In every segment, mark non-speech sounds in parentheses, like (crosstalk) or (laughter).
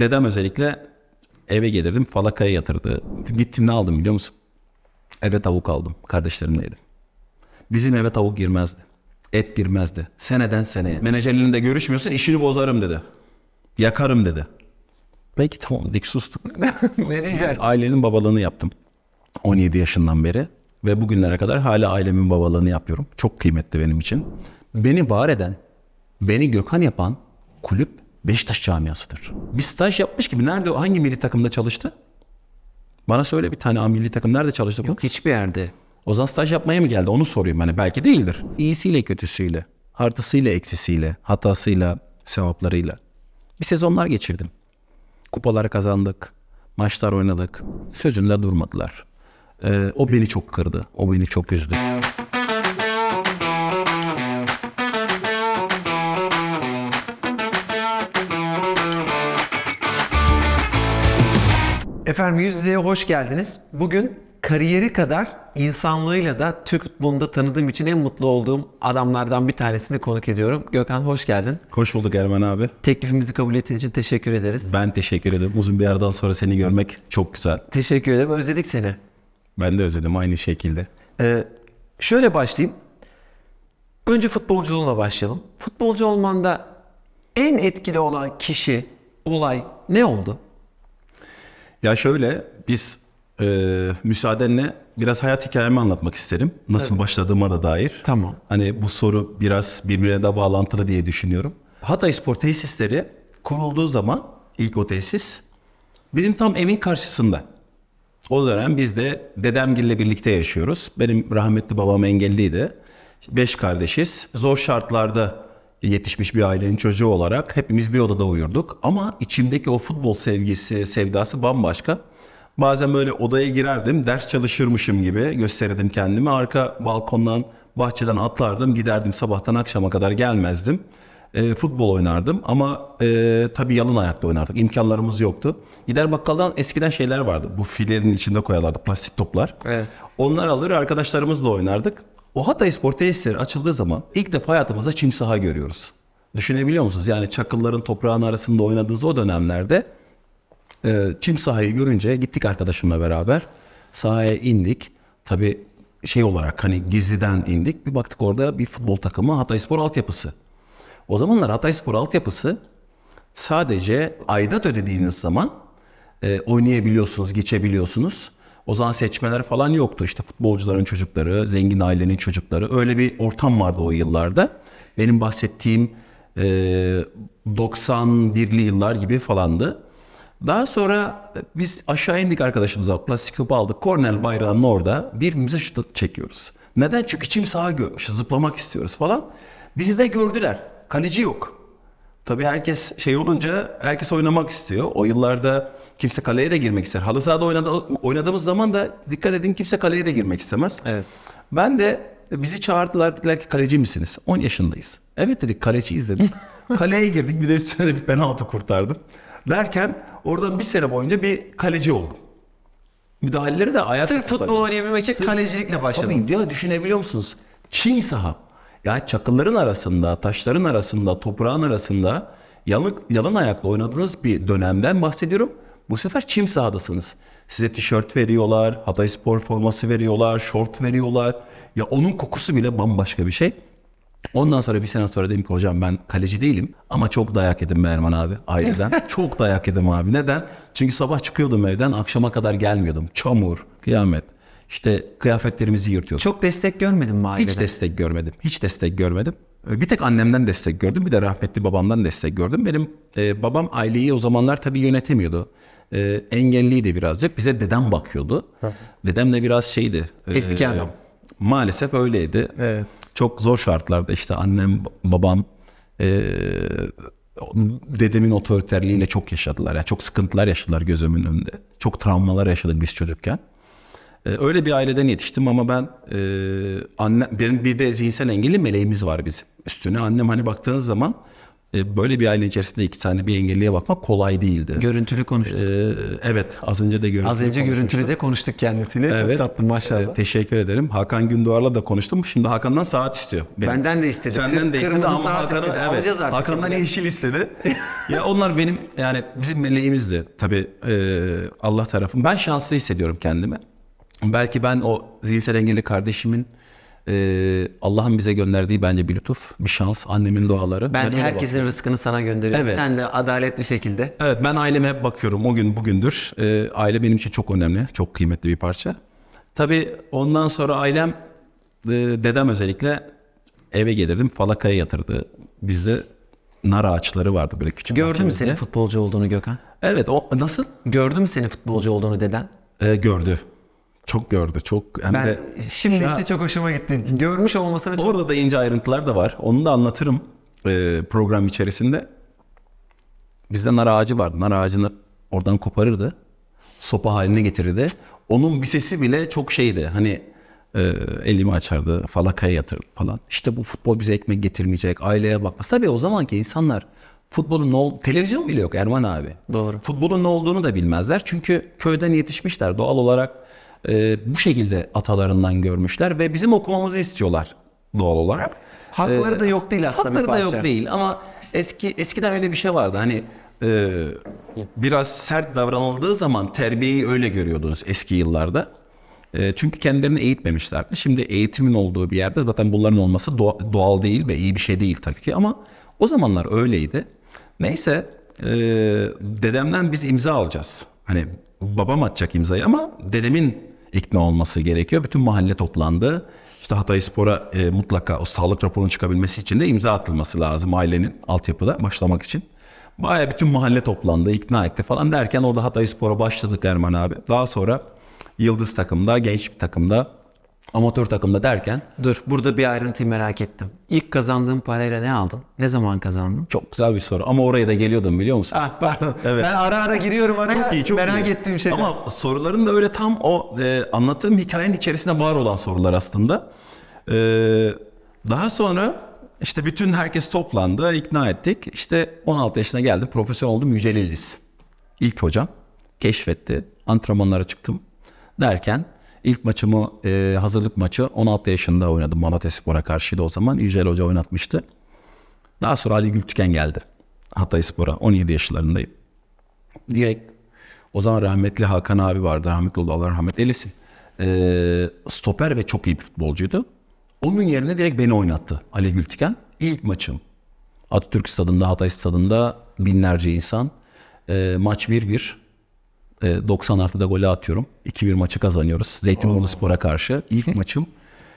Dedem özellikle eve gelirdim falakaya yatırdı. Gittim ne aldım biliyor musun? Eve tavuk aldım. Kardeşlerimleydi. Bizim eve tavuk girmezdi. Et girmezdi. Seneden seneye. Menajerliğinde de görüşmüyorsun işini bozarım dedi. Yakarım dedi. Peki tamam dik sustuk. (laughs) Menajer. Ailenin babalığını yaptım. 17 yaşından beri ve bugünlere kadar hala ailemin babalığını yapıyorum. Çok kıymetli benim için. Beni var eden, beni Gökhan yapan kulüp Beşiktaş camiasıdır. Bir staj yapmış gibi nerede hangi milli takımda çalıştı? Bana söyle bir tane milli takım nerede çalıştı? Yok hiçbir yerde. O zaman staj yapmaya mı geldi onu soruyorum. Hani belki değildir. İyisiyle kötüsüyle, artısıyla eksisiyle, hatasıyla, sevaplarıyla. Bir sezonlar geçirdim. Kupalar kazandık, maçlar oynadık. Sözünde durmadılar. Ee, o beni çok kırdı, o beni çok üzdü. Efendim Yüz Yüze'ye hoş geldiniz. Bugün kariyeri kadar insanlığıyla da Türk futbolunda tanıdığım için en mutlu olduğum adamlardan bir tanesini konuk ediyorum. Gökhan hoş geldin. Hoş bulduk Erman abi. Teklifimizi kabul ettiğin için teşekkür ederiz. Ben teşekkür ederim. Uzun bir aradan sonra seni görmek çok güzel. Teşekkür ederim. Özledik seni. Ben de özledim aynı şekilde. Ee, şöyle başlayayım. Önce futbolculuğuna başlayalım. Futbolcu olmanda en etkili olan kişi, olay ne oldu? Ya şöyle biz e, müsaadenle biraz hayat hikayemi anlatmak isterim. Nasıl Tabii. başladığıma da dair. Tamam. Hani bu soru biraz birbirine de bağlantılı diye düşünüyorum. Hatay Spor Tesisleri kurulduğu zaman ilk o tesis bizim tam evin karşısında. O dönem biz de dedemgille birlikte yaşıyoruz. Benim rahmetli babam engelliydi. Beş kardeşiz. Zor şartlarda yetişmiş bir ailenin çocuğu olarak hepimiz bir odada uyurduk. Ama içimdeki o futbol sevgisi, sevdası bambaşka. Bazen böyle odaya girerdim, ders çalışırmışım gibi gösterirdim kendimi. Arka balkondan, bahçeden atlardım, giderdim sabahtan akşama kadar gelmezdim. E, futbol oynardım ama e, tabii yalın ayakta oynardık. İmkanlarımız yoktu. Gider bakkaldan eskiden şeyler vardı. Bu filerin içinde koyarlardı plastik toplar. Evet. Onlar alır arkadaşlarımızla oynardık. O Hatay Spor tesisleri açıldığı zaman ilk defa hayatımızda çim saha görüyoruz. Düşünebiliyor musunuz? Yani çakılların toprağın arasında oynadığınız o dönemlerde e, çim sahayı görünce gittik arkadaşımla beraber. Sahaya indik. Tabii şey olarak hani gizliden indik. Bir baktık orada bir futbol takımı Hatay Spor altyapısı. O zamanlar Hatay Spor altyapısı sadece aidat ödediğiniz zaman e, oynayabiliyorsunuz, geçebiliyorsunuz. O zaman seçmeler falan yoktu. İşte futbolcuların çocukları, zengin ailenin çocukları. Öyle bir ortam vardı o yıllarda. Benim bahsettiğim e, 91'li yıllar gibi falandı. Daha sonra biz aşağı indik arkadaşımıza. Plastik topu aldık. Cornell bayrağının orada birbirimize şut çekiyoruz. Neden? Çünkü içim sağa görmüş. Zıplamak istiyoruz falan. Bizi de gördüler. Kaleci yok. Tabii herkes şey olunca herkes oynamak istiyor. O yıllarda Kimse kaleye de girmek ister. Halı sahada oynadı, oynadığımız zaman da dikkat edin kimse kaleye de girmek istemez. Evet. Ben de e, bizi çağırdılar dediler ki kaleci misiniz? 10 yaşındayız. Evet dedik kaleciyiz dedik. (laughs) Kaleye girdik bir de üstüne de bir penaltı kurtardım. Derken oradan bir sene boyunca bir kaleci oldum. Müdahaleleri de ayak... Sırf futbol oynayabilmek için Sırf... kalecilikle başladım. Tabii diyor düşünebiliyor musunuz? Çin saha. Ya çakılların arasında, taşların arasında, toprağın arasında yalık, yalın ayakla oynadığınız bir dönemden bahsediyorum. Bu sefer çim sahadasınız. Size tişört veriyorlar, Hatay Spor forması veriyorlar, şort veriyorlar. Ya onun kokusu bile bambaşka bir şey. Ondan sonra bir sene sonra dedim ki hocam ben kaleci değilim ama çok dayak yedim be abi aileden. (laughs) çok dayak yedim abi. Neden? Çünkü sabah çıkıyordum evden akşama kadar gelmiyordum. Çamur, kıyamet. İşte kıyafetlerimizi yırtıyorduk. Çok destek görmedim mi aileden? Hiç destek görmedim. Hiç destek görmedim. Ee, bir tek annemden destek gördüm. Bir de rahmetli babamdan destek gördüm. Benim e, babam aileyi o zamanlar tabii yönetemiyordu e, ee, engelliydi birazcık. Bize dedem bakıyordu. Dedemle biraz şeydi. E, Eski adam. Maalesef öyleydi. Evet. Çok zor şartlarda işte annem, babam e, dedemin otoriterliğiyle çok yaşadılar. Yani çok sıkıntılar yaşadılar gözümün önünde. Çok travmalar yaşadık biz çocukken. E, öyle bir aileden yetiştim ama ben e, anne, benim bir de zihinsel engelli meleğimiz var bizim. Üstüne annem hani baktığınız zaman e, böyle bir aile içerisinde iki tane bir engelliye bakmak kolay değildi. Görüntülü konuştuk. Ee, evet az önce de görüntülü Az önce konuşmuştuk. görüntülü de konuştuk kendisiyle. Evet, Çok tatlı maşallah. E, teşekkür ederim. Hakan Gündoğar'la da konuştum. Şimdi Hakan'dan saat istiyor. Benim. Benden de istedi. Senden de istedi ama Hakan'ın evet, Hakan'dan yeşil istedi. (laughs) ya onlar benim yani bizim meleğimizdi. Tabii e, Allah tarafım. Ben şanslı hissediyorum kendimi. Belki ben o zihinsel engelli kardeşimin ee, Allah'ın bize gönderdiği bence bir lütuf, bir şans, annemin duaları. Ben, ben herkesin bakıyorum. rızkını sana gönderiyorum. Evet. Sen de adaletli şekilde. Evet ben aileme bakıyorum. O gün bugündür. Ee, aile benim için çok önemli, çok kıymetli bir parça. Tabii ondan sonra ailem, e, dedem özellikle eve gelirdim. Falakaya yatırdı. Bizde nar ağaçları vardı böyle küçük Gördün mü senin futbolcu olduğunu Gökhan? Evet. O, nasıl? Gördün mü senin futbolcu olduğunu deden? Ee, gördü. Çok gördü. Çok hem ben de şimdi ya, işte çok hoşuma gitti. Görmüş olmasına çok... Orada da ince ayrıntılar da var. Onu da anlatırım e, program içerisinde. Bizde nar ağacı vardı. Nar ağacını oradan koparırdı. Sopa haline getirirdi. Onun bir sesi bile çok şeydi. Hani e, elimi açardı, falakaya yatır falan. İşte bu futbol bize ekmek getirmeyecek, aileye bakmaz. Tabii o zamanki insanlar futbolun ne olduğunu, televizyon bile yok Erman abi. Doğru. Futbolun ne olduğunu da bilmezler. Çünkü köyden yetişmişler. Doğal olarak e, bu şekilde atalarından görmüşler ve bizim okumamızı istiyorlar doğal olarak. Hakları ee, da yok değil aslında hakları da yok değil ama eski eskiden öyle bir şey vardı hani e, biraz sert davranıldığı zaman terbiyeyi öyle görüyordunuz eski yıllarda. E, çünkü kendilerini eğitmemişlerdi. Şimdi eğitimin olduğu bir yerde zaten bunların olması doğal değil ve iyi bir şey değil tabii ki ama o zamanlar öyleydi. Neyse e, dedemden biz imza alacağız. Hani babam atacak imzayı ama dedemin ikna olması gerekiyor. Bütün mahalle toplandı. İşte Hatay Spor'a e, mutlaka o sağlık raporunun çıkabilmesi için de imza atılması lazım ailenin altyapıda başlamak için. Baya bütün mahalle toplandı, ikna etti falan derken orada Hatay Spor'a başladık Erman abi. Daha sonra Yıldız takımda, genç bir takımda Amatör takımda derken. Dur burada bir ayrıntıyı merak ettim. İlk kazandığın parayla ne aldın? Ne zaman kazandın? Çok güzel bir soru ama oraya da geliyordum biliyor musun? Ah pardon. Evet. Ben ara ara giriyorum araya çok iyi, çok merak iyi. ettiğim şey. Ama soruların da öyle tam o e, anlattığım hikayenin içerisinde var olan sorular aslında. E, daha sonra işte bütün herkes toplandı, ikna ettik. İşte 16 yaşına geldim, profesyonel oldum Yücel İldiz. İlk hocam keşfetti, antrenmanlara çıktım derken İlk maçımı e, hazırlık maçı 16 yaşında oynadım Malatya Spor'a karşıydı o zaman. Yücel Hoca oynatmıştı. Daha sonra Ali Gültüken geldi Hatay Spor'a 17 yaşlarındayım. Direkt o zaman rahmetli Hakan abi vardı rahmetli oldu Allah rahmet eylesin. E, stoper ve çok iyi bir futbolcuydu. Onun yerine direkt beni oynattı Ali Gültüken. İlk maçım Atatürk Stadında Hatay Stadında binlerce insan. E, maç 1 e, 90 artıda golü atıyorum. 2-1 maçı kazanıyoruz. Zeytinburnu Spor'a karşı. ilk (laughs) maçım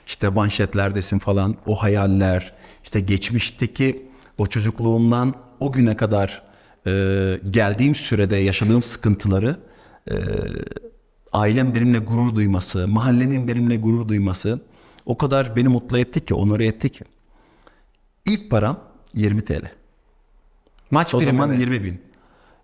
işte manşetlerdesin falan o hayaller işte geçmişteki o çocukluğumdan o güne kadar e, geldiğim sürede yaşadığım sıkıntıları e, ailem benimle gurur duyması, mahallenin benimle gurur duyması o kadar beni mutlu etti ki, onur etti ki. İlk param 20 TL. Maç o zaman mi? 20 bin.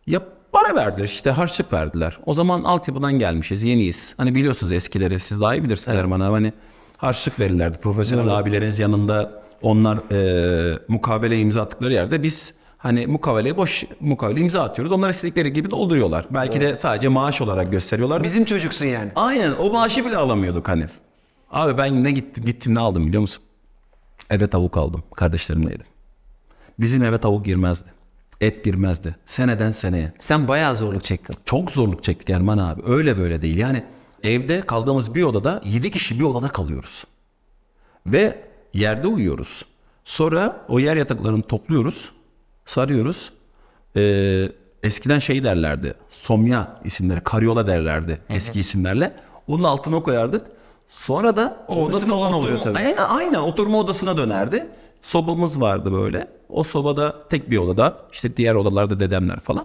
Yap Para verdiler işte harçlık verdiler. O zaman altyapıdan gelmişiz yeniyiz. Hani biliyorsunuz eskileri siz daha iyi bilirsiniz evet. Erman abi. Hani harçlık verirlerdi. Profesyonel evet. abileriniz yanında onlar e, mukavele imza attıkları yerde biz hani mukaveleye boş mukavele imza atıyoruz. Onlar istedikleri gibi dolduruyorlar. Belki evet. de sadece maaş olarak gösteriyorlar. Bizim çocuksun yani. Aynen o maaşı bile alamıyorduk hani. Abi ben ne gittim gittim ne aldım biliyor musun? Eve tavuk aldım. Kardeşlerimle yedim. Bizim eve tavuk girmezdi et girmezdi. Seneden seneye. Sen bayağı zorluk çektin. Çok zorluk çektik Erman abi. Öyle böyle değil. Yani evde kaldığımız bir odada 7 kişi bir odada kalıyoruz. Ve yerde uyuyoruz. Sonra o yer yataklarını topluyoruz. Sarıyoruz. Ee, eskiden şey derlerdi. Somya isimleri. Karyola derlerdi. Eski isimlerle. Onun altına koyardık. Sonra da o oda falan oluyor tabii. E, aynen, oturma odasına dönerdi. Sobamız vardı böyle. O sobada tek bir odada işte diğer odalarda dedemler falan.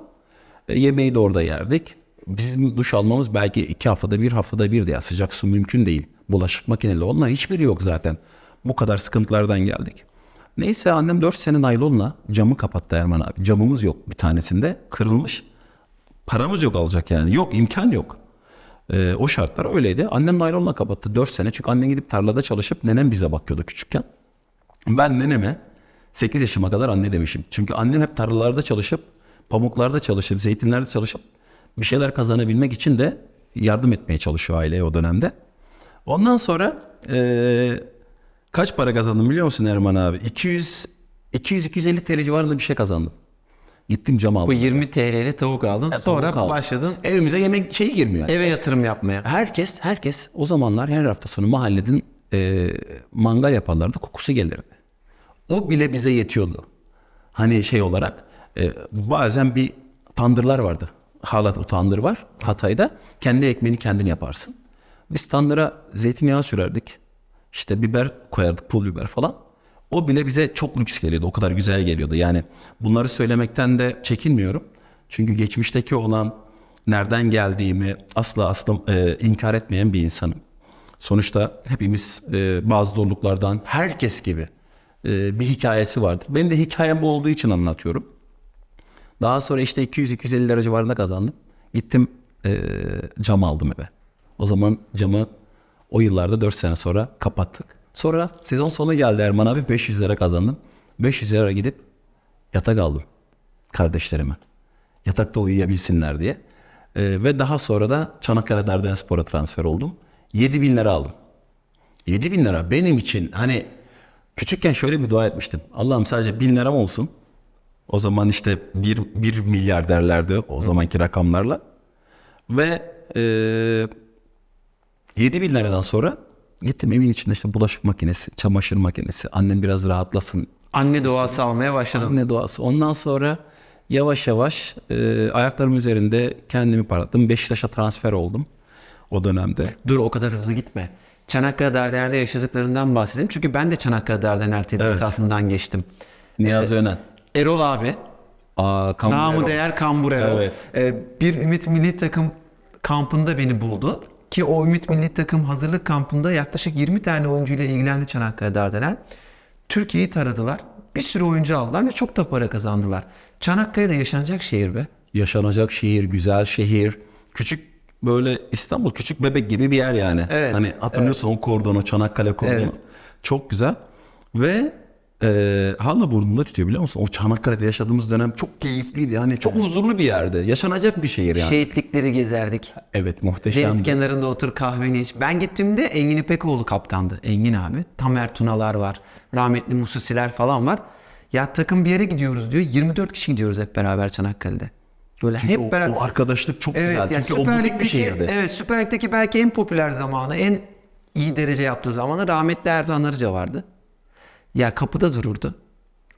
E, yemeği de orada yerdik. Bizim duş almamız belki iki haftada bir haftada bir de ya sıcak su mümkün değil. Bulaşık makineli onlar hiçbiri yok zaten. Bu kadar sıkıntılardan geldik. Neyse annem 4 sene naylonla camı kapattı Erman abi. Camımız yok bir tanesinde kırılmış. Paramız yok alacak yani. Yok imkan yok. Ee, o şartlar öyleydi. Annem naylonla kapattı 4 sene. Çünkü annem gidip tarlada çalışıp nenem bize bakıyordu küçükken. Ben neneme 8 yaşıma kadar anne demişim. Çünkü annem hep tarlalarda çalışıp, pamuklarda çalışıp, zeytinlerde çalışıp bir şeyler kazanabilmek için de yardım etmeye çalışıyor aileye o dönemde. Ondan sonra ee, kaç para kazandım biliyor musun Erman abi? 200 200-250 TL civarında bir şey kazandım. Gittim cam aldım. Bu 20 TL'li tavuk aldın. E, sonra tavuk başladın. Evimize yemek şey girmiyor. Yani. Eve yatırım yapmaya. Herkes, herkes o zamanlar her hafta sonu mahalledin e, mangal yaparlardı. Kokusu gelirdi. O bile bize yetiyordu. Hani şey olarak e, bazen bir tandırlar vardı. Hala o tandır var Hatay'da. Kendi ekmeğini kendin yaparsın. Biz tandıra zeytinyağı sürerdik. İşte biber koyardık, pul biber falan. O bile bize çok lüks geliyordu. O kadar güzel geliyordu. Yani bunları söylemekten de çekinmiyorum. Çünkü geçmişteki olan nereden geldiğimi asla asla e, inkar etmeyen bir insanım. Sonuçta hepimiz e, bazı zorluklardan herkes gibi e, bir hikayesi vardır. Benim de hikayem bu olduğu için anlatıyorum. Daha sonra işte 200-250 lira civarında kazandım. Gittim e, cam aldım eve. O zaman camı o yıllarda 4 sene sonra kapattık. Sonra sezon sonu geldi Erman abi 500 lira kazandım. 500 lira gidip yatak aldım kardeşlerime. Yatakta uyuyabilsinler diye. E, ve daha sonra da Çanakkale Dardanspor'a transfer oldum. 7 bin lira aldım. 7 bin lira benim için hani Küçükken şöyle bir dua etmiştim. Allah'ım sadece bin liram olsun. O zaman işte bir, bir milyar derlerdi o zamanki rakamlarla. Ve e, 7 bin liradan sonra gittim evin içinde işte bulaşık makinesi, çamaşır makinesi. Annem biraz rahatlasın. Anne duası almaya başladım. Anne duası. Ondan sonra yavaş yavaş e, ayaklarım üzerinde kendimi parlattım. Beşiktaş'a transfer oldum o dönemde. Dur o kadar hızlı gitme. Çanakkale Dardanel'de yaşadıklarından bahsedeyim Çünkü ben de Çanakkale Dardanel tedrisatından evet. geçtim. Niyazi ee, Önen. Erol abi. Aa, Kambur Namı Erol. değer Kambur Erol. Evet. Ee, bir Ümit Milli Takım kampında beni buldu. Ki o Ümit Milli Takım hazırlık kampında yaklaşık 20 tane oyuncuyla ilgilendi Çanakkale Dardanel. Türkiye'yi taradılar. Bir sürü oyuncu aldılar ve çok da para kazandılar. Çanakkale'de yaşanacak şehir be. Yaşanacak şehir, güzel şehir. Küçük böyle İstanbul küçük bebek gibi bir yer yani. Evet, hani hatırlıyorsun evet. o kordonu, Çanakkale kordonu. Evet. Çok güzel. Ve e, hala burnumda tutuyor biliyor musun? O Çanakkale'de yaşadığımız dönem çok keyifliydi. Yani çok huzurlu bir yerde. Yaşanacak bir şehir yani. Şehitlikleri gezerdik. Evet muhteşem. Deniz kenarında otur kahveni iç. Ben gittiğimde Engin İpekoğlu kaptandı. Engin abi. Tamer Tunalar var. Rahmetli Mususiler falan var. Ya takım bir yere gidiyoruz diyor. 24 kişi gidiyoruz hep beraber Çanakkale'de. Böyle Çünkü hep o, beraber... o arkadaşlık çok evet, güzel. Yani Çünkü Süper o bir şehirdi. Evet Süper Lig'deki belki en popüler zamanı, en iyi derece yaptığı zamanı rahmetli Erdoğan Arıca vardı. Ya kapıda dururdu.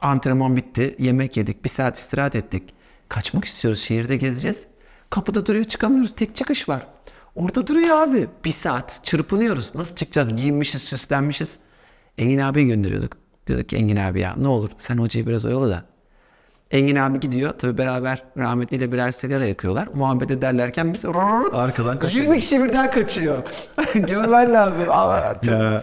Antrenman bitti, yemek yedik, bir saat istirahat ettik. Kaçmak istiyoruz, şehirde gezeceğiz. Kapıda duruyor, çıkamıyoruz. Tek çıkış var. Orada duruyor abi. Bir saat çırpınıyoruz. Nasıl çıkacağız? Giyinmişiz, süslenmişiz. Engin abi gönderiyorduk. Diyorduk ki Engin abi ya ne olur sen hocayı biraz oyalı da Engin abi gidiyor. Tabii beraber rahmetliyle birer sigara yakıyorlar. Muhabbet ederlerken biz arkadan 20 kişi birden kaçıyor. (laughs) Görmen lazım. Ama,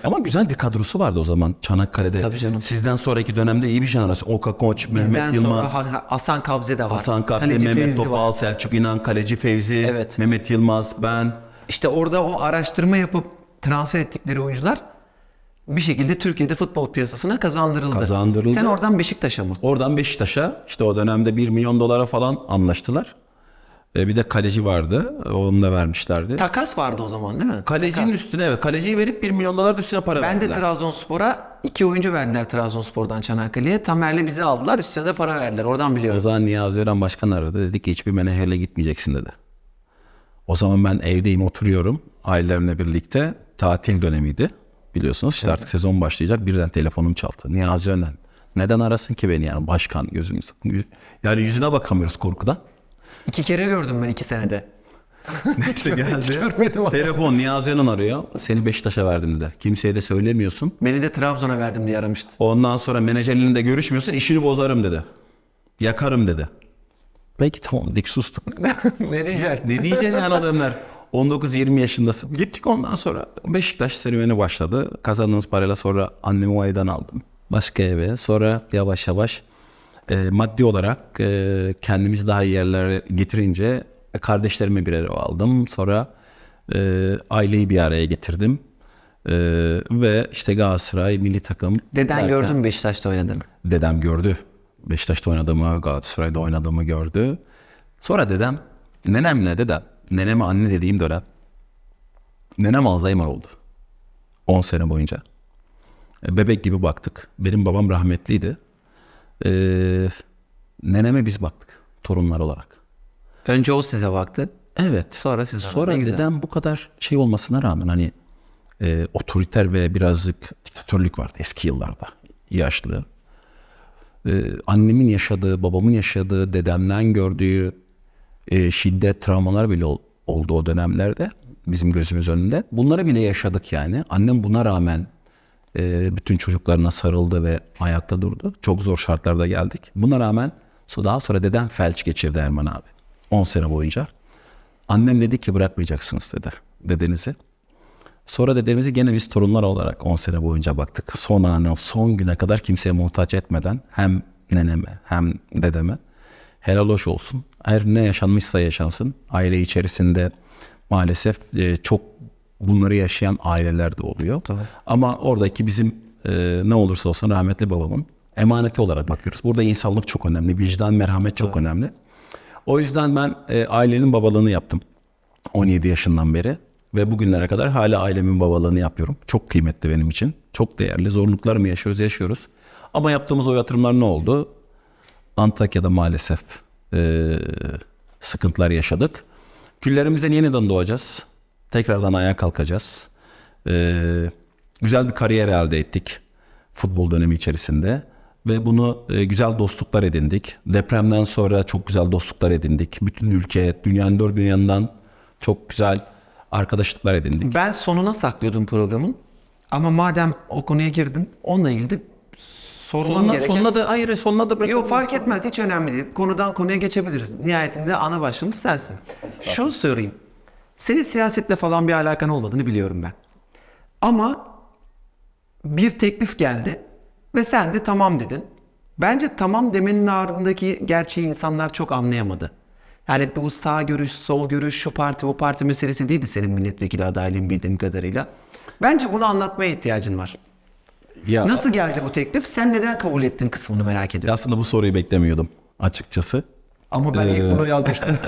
ama güzel bir kadrosu vardı o zaman Çanakkale'de. Tabii canım. Sizden sonraki dönemde iyi bir jenerasyon. Oka Koç, Mehmet Bizden Yılmaz. Sonra Hasan Kabze de var. Hasan Kabze, Kaleci Mehmet Topal, Selçuk İnan, Kaleci Fevzi, evet. Mehmet Yılmaz, ben. İşte orada o araştırma yapıp transfer ettikleri oyuncular bir şekilde Türkiye'de futbol piyasasına kazandırıldı. Kazandırıldı. Sen oradan Beşiktaş'a mı? Oradan Beşiktaş'a işte o dönemde 1 milyon dolara falan anlaştılar. ve ee, bir de kaleci vardı. Onu da vermişlerdi. Takas vardı o zaman değil mi? Kalecinin Takas. üstüne evet. Kaleciyi verip 1 milyon dolar üstüne para ben verdiler. Ben de Trabzonspor'a iki oyuncu verdiler Trabzonspor'dan Çanakkale'ye. Tamer'le bizi aldılar. Üstüne de para verdiler. Oradan biliyorum. O zaman Niyazi Ören Başkan aradı. Dedi ki hiçbir menajerle gitmeyeceksin dedi. O zaman ben evdeyim oturuyorum. Ailemle birlikte. Tatil dönemiydi biliyorsunuz. İşte evet. artık sezon başlayacak birden telefonum çaldı. Niyazi Önen, Neden arasın ki beni yani başkan gözümüz. Yani yüzüne bakamıyoruz korkudan. İki kere gördüm ben iki senede. (laughs) Neyse geldi. Telefon Niyazi Önen arıyor. Seni Beşiktaş'a verdim dediler. Kimseye de söylemiyorsun. Beni de Trabzon'a verdim diye aramıştı. Ondan sonra menajerliğinde de görüşmüyorsun. işini bozarım dedi. Yakarım dedi. Peki tamam dik sustuk. (laughs) ne diyeceksin? ne diyeceksin yani adamlar? 19-20 yaşındasın. Gittik ondan sonra Beşiktaş serüveni başladı. Kazandığımız parayla sonra annemi o evden aldım. Başka eve. Sonra yavaş yavaş e, maddi olarak e, kendimizi daha iyi yerlere getirince e, kardeşlerimi kardeşlerime birer ev aldım. Sonra e, aileyi bir araya getirdim. E, ve işte Galatasaray milli takım. Deden gördün gördü mü Beşiktaş'ta oynadığını? Dedem gördü. Beşiktaş'ta oynadığımı, Galatasaray'da oynadığımı gördü. Sonra dedem, nenemle dedem neneme anne dediğim dönem nenem Alzheimer oldu. 10 sene boyunca. E, bebek gibi baktık. Benim babam rahmetliydi. Ee, neneme biz baktık torunlar olarak. Önce o size baktı. Evet. Sonra siz Sonra dedem güzel. bu kadar şey olmasına rağmen hani e, otoriter ve birazcık diktatörlük vardı eski yıllarda. Yaşlı. Ee, annemin yaşadığı, babamın yaşadığı, dedemden gördüğü e, şiddet, travmalar bile ol, oldu o dönemlerde bizim gözümüz önünde. Bunları bile yaşadık yani. Annem buna rağmen e, bütün çocuklarına sarıldı ve ayakta durdu. Çok zor şartlarda geldik. Buna rağmen daha sonra dedem felç geçirdi Erman abi. 10 sene boyunca. Annem dedi ki bırakmayacaksınız dedi dedenizi. Sonra dedemizi gene biz torunlar olarak 10 sene boyunca baktık. Son anı, son güne kadar kimseye muhtaç etmeden hem neneme hem dedeme helal hoş olsun. Her ne yaşanmışsa yaşansın. Aile içerisinde maalesef e, çok bunları yaşayan aileler de oluyor. Tabii. Ama oradaki bizim e, ne olursa olsun rahmetli babamın emaneti olarak bakıyoruz. Burada insanlık çok önemli, vicdan, merhamet çok Tabii. önemli. O yüzden ben e, ailenin babalığını yaptım 17 yaşından beri ve bugünlere kadar hala ailemin babalığını yapıyorum. Çok kıymetli benim için, çok değerli. Zorluklar mı yaşıyoruz, yaşıyoruz. Ama yaptığımız o yatırımlar ne oldu? Antakya'da maalesef e, sıkıntılar yaşadık. Küllerimizden yeniden doğacağız. Tekrardan ayağa kalkacağız. E, güzel bir kariyer elde ettik futbol dönemi içerisinde. Ve bunu e, güzel dostluklar edindik. Depremden sonra çok güzel dostluklar edindik. Bütün ülke, dünyanın dört dünyandan çok güzel arkadaşlıklar edindik. Ben sonuna saklıyordum programın. Ama madem o konuya girdin, onunla ilgili sormam gereken... Sonuna da, hayır sonuna da bırakabiliriz. Yok fark etmez hiç önemli değil. Konudan konuya geçebiliriz. Nihayetinde ana başlığımız sensin. Şunu söyleyeyim. Senin siyasetle falan bir alakan olmadığını biliyorum ben. Ama bir teklif geldi ve sen de tamam dedin. Bence tamam demenin ardındaki gerçeği insanlar çok anlayamadı. Yani bu sağ görüş, sol görüş, şu parti, bu parti meselesi değildi senin milletvekili adaylığın bildiğim kadarıyla. Bence bunu anlatmaya ihtiyacın var. Ya, Nasıl geldi bu teklif? Sen neden kabul ettin kısmını merak ediyorum. Aslında bu soruyu beklemiyordum açıkçası. Ama ben ee... bunu yazmıştım.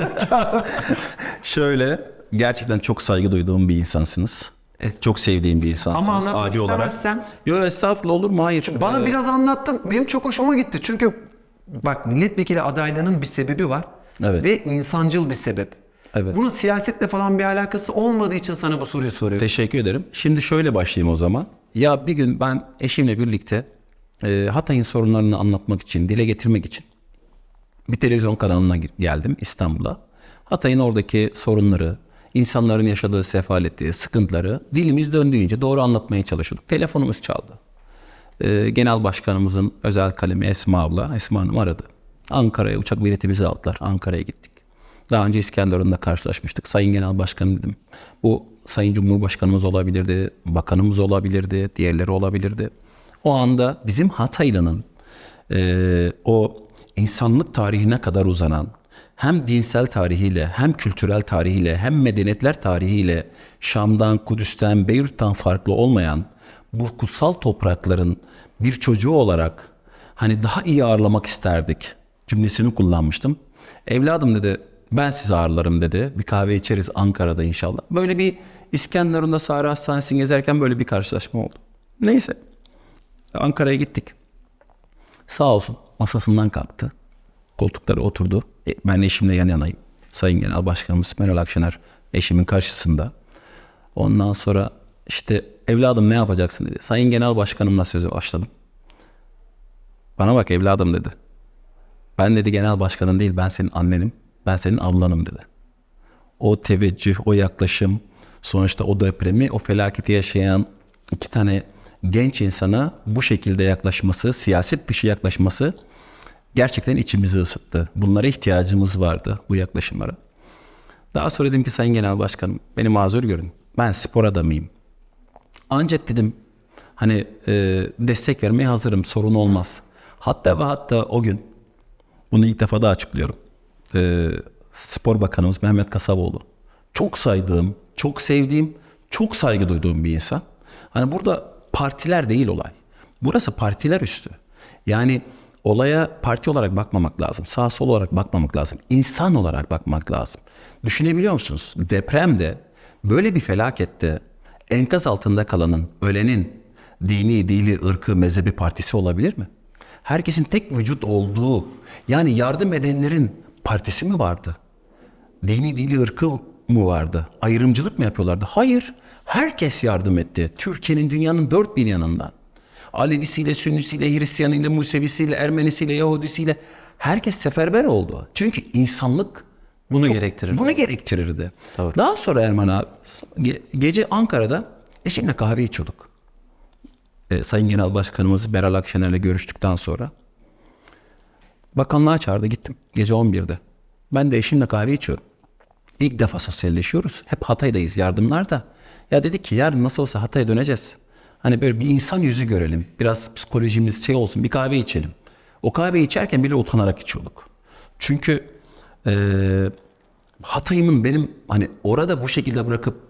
(laughs) Şöyle gerçekten çok saygı duyduğum bir insansınız. Es- çok sevdiğim bir insansınız Ama adi olarak. Sen... Yo estağfurullah olur mu? Hayır. Bana ee... biraz anlattın. Benim çok hoşuma gitti. Çünkü bak milletvekili adaylığının bir sebebi var. Evet. Ve insancıl bir sebep. Evet. Bunun siyasetle falan bir alakası olmadığı için sana bu soruyu soruyorum. Teşekkür ederim. Şimdi şöyle başlayayım o zaman. Ya bir gün ben eşimle birlikte e, Hatay'ın sorunlarını anlatmak için, dile getirmek için bir televizyon kanalına geldim İstanbul'a. Hatay'ın oradaki sorunları, insanların yaşadığı sefaleti, sıkıntıları dilimiz döndüğünce doğru anlatmaya çalışıyorduk. Telefonumuz çaldı. E, Genel Başkanımızın özel kalemi Esma abla, Esma Hanım aradı. Ankara'ya uçak biletimizi aldılar. Ankara'ya gittik. Daha önce İskenderun'da karşılaşmıştık. Sayın Genel Başkanım dedim. Bu Sayın Cumhurbaşkanımız olabilirdi, bakanımız olabilirdi, diğerleri olabilirdi. O anda bizim Hataylı'nın e, o insanlık tarihine kadar uzanan hem dinsel tarihiyle hem kültürel tarihiyle hem medeniyetler tarihiyle Şam'dan, Kudüs'ten, Beyrut'tan farklı olmayan bu kutsal toprakların bir çocuğu olarak hani daha iyi ağırlamak isterdik cümlesini kullanmıştım. Evladım dedi ben sizi ağırlarım dedi. Bir kahve içeriz Ankara'da inşallah. Böyle bir İskenderun'da Sahra Hastanesi'ni gezerken böyle bir karşılaşma oldu. Neyse. Ankara'ya gittik. Sağ olsun masasından kalktı. Koltuklara oturdu. E, ben eşimle yan yanayım. Sayın Genel Başkanımız Meral Akşener eşimin karşısında. Ondan sonra işte evladım ne yapacaksın dedi. Sayın Genel Başkanımla sözü başladım. Bana bak evladım dedi. Ben dedi genel başkanın değil ben senin annenim. Ben senin ablanım dedi. O teveccüh, o yaklaşım, Sonuçta o depremi, o felaketi yaşayan iki tane genç insana bu şekilde yaklaşması, siyaset dışı yaklaşması gerçekten içimizi ısıttı. Bunlara ihtiyacımız vardı bu yaklaşımlara. Daha sonra dedim ki Sayın Genel Başkanım beni mazur görün. Ben spor adamıyım. Ancak dedim hani e, destek vermeye hazırım sorun olmaz. Hatta ve hatta o gün bunu ilk defa da açıklıyorum. E, spor Bakanımız Mehmet Kasaboğlu çok saydığım çok sevdiğim, çok saygı duyduğum bir insan. Hani burada partiler değil olay. Burası partiler üstü. Yani olaya parti olarak bakmamak lazım. Sağ sol olarak bakmamak lazım. İnsan olarak bakmak lazım. Düşünebiliyor musunuz? Depremde böyle bir felakette enkaz altında kalanın, ölenin dini, dili, ırkı, mezhebi partisi olabilir mi? Herkesin tek vücut olduğu yani yardım edenlerin partisi mi vardı? Dini, dili, ırkı mu vardı? Ayrımcılık mı yapıyorlardı? Hayır. Herkes yardım etti. Türkiye'nin dünyanın dört bir yanından. Alevisiyle, Sünnisiyle, Hristiyanıyla, Musevisiyle, Ermenisiyle, Yahudisiyle herkes seferber oldu. Çünkü insanlık bunu çok, gerektirir. Bunu gerektirirdi. Doğru. Daha sonra Erman abi ge- gece Ankara'da eşimle kahve içiyorduk. E, Sayın Genel Başkanımız Beral Akşener'le görüştükten sonra bakanlığa çağırdı gittim gece 11'de. Ben de eşimle kahve içiyorum. İlk defa sosyalleşiyoruz. Hep Hatay'dayız yardımlarda. Ya dedik ki yarın nasıl olsa Hatay'a döneceğiz. Hani böyle bir insan yüzü görelim. Biraz psikolojimiz şey olsun. Bir kahve içelim. O kahve içerken bile utanarak içiyorduk. Çünkü e, Hatay'ımın benim hani orada bu şekilde bırakıp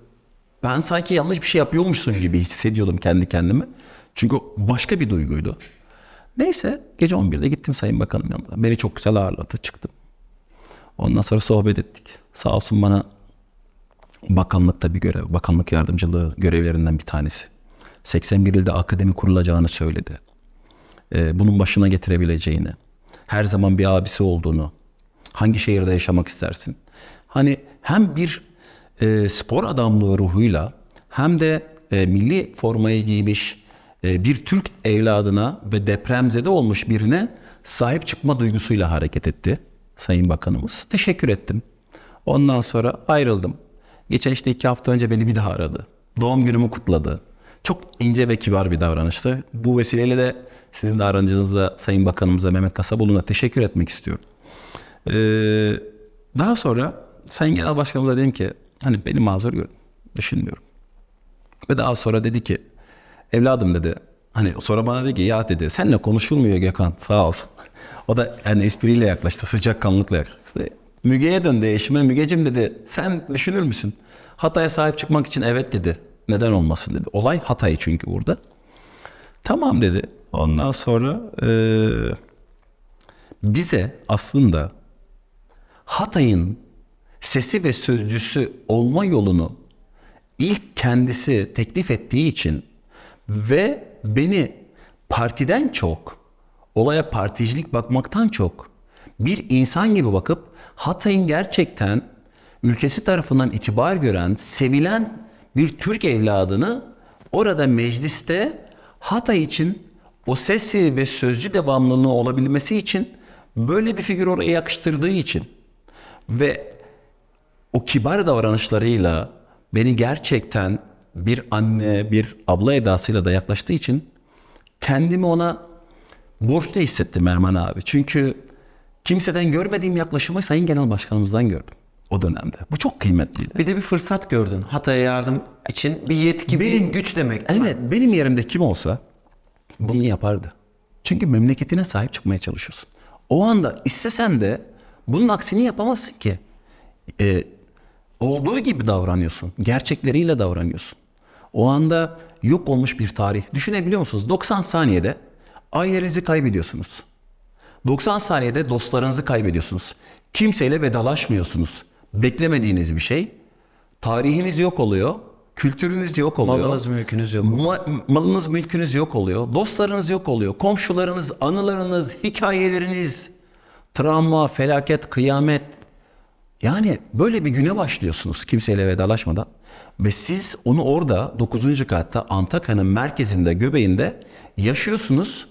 ben sanki yanlış bir şey yapıyormuşsun gibi hissediyordum kendi kendime. Çünkü başka bir duyguydu. Neyse gece 11'de gittim Sayın Bakanım yanına. Beni çok güzel ağırladı çıktım. Ondan sonra sohbet ettik. Sağ olsun bana bakanlıkta bir görev, bakanlık yardımcılığı görevlerinden bir tanesi. 81 ilde akademi kurulacağını söyledi. Ee, bunun başına getirebileceğini, her zaman bir abisi olduğunu, hangi şehirde yaşamak istersin? Hani hem bir e, spor adamlığı ruhuyla hem de e, milli formayı giymiş e, bir Türk evladına ve depremzede olmuş birine sahip çıkma duygusuyla hareket etti. Sayın Bakanımız. Teşekkür ettim. Ondan sonra ayrıldım. Geçen işte iki hafta önce beni bir daha aradı. Doğum günümü kutladı. Çok ince ve kibar bir davranıştı. Bu vesileyle de sizin de aracınızla Sayın Bakanımıza Mehmet Kasaboğlu'na teşekkür etmek istiyorum. Ee, daha sonra Sayın Genel Başkanımıza dedim ki hani beni mazur gör, Düşünmüyorum. Ve daha sonra dedi ki evladım dedi Hani sonra bana dedi ki ya dedi senle konuşulmuyor Gökhan sağ olsun. O da yani espriyle yaklaştı sıcakkanlılıkla yaklaştı. Müge'ye döndü eşime Müge'cim dedi sen düşünür müsün? Hatay'a sahip çıkmak için evet dedi. Neden olmasın dedi. Olay Hatay çünkü burada. Tamam dedi. Ondan sonra e, bize aslında Hatay'ın sesi ve sözcüsü olma yolunu ilk kendisi teklif ettiği için ve beni partiden çok, olaya particilik bakmaktan çok bir insan gibi bakıp Hatay'ın gerçekten ülkesi tarafından itibar gören, sevilen bir Türk evladını orada mecliste Hatay için o sesi ve sözcü devamlılığı olabilmesi için böyle bir figür oraya yakıştırdığı için ve o kibar davranışlarıyla beni gerçekten bir anne, bir abla edasıyla da yaklaştığı için kendimi ona borçlu hissettim Erman abi. Çünkü kimseden görmediğim yaklaşımı Sayın Genel Başkanımızdan gördüm o dönemde. Bu çok kıymetliydi. Bir de bir fırsat gördün Hatay'a yardım için. Bir yetki, benim, bir güç demek. Evet, benim yerimde kim olsa bunu yapardı. Çünkü memleketine sahip çıkmaya çalışıyorsun. O anda istesen de bunun aksini yapamazsın ki. Ee, Olduğu gibi davranıyorsun. Gerçekleriyle davranıyorsun. O anda yok olmuş bir tarih. Düşünebiliyor musunuz? 90 saniyede ailenizi kaybediyorsunuz. 90 saniyede dostlarınızı kaybediyorsunuz. Kimseyle vedalaşmıyorsunuz. Beklemediğiniz bir şey. Tarihiniz yok oluyor. Kültürünüz yok oluyor. Malınız mülkünüz yok oluyor. Ma- malınız mülkünüz yok oluyor. Dostlarınız yok oluyor. Komşularınız, anılarınız, hikayeleriniz, travma, felaket, kıyamet, yani böyle bir güne başlıyorsunuz kimseyle vedalaşmadan. Ve siz onu orada 9. katta Antakya'nın merkezinde, göbeğinde yaşıyorsunuz.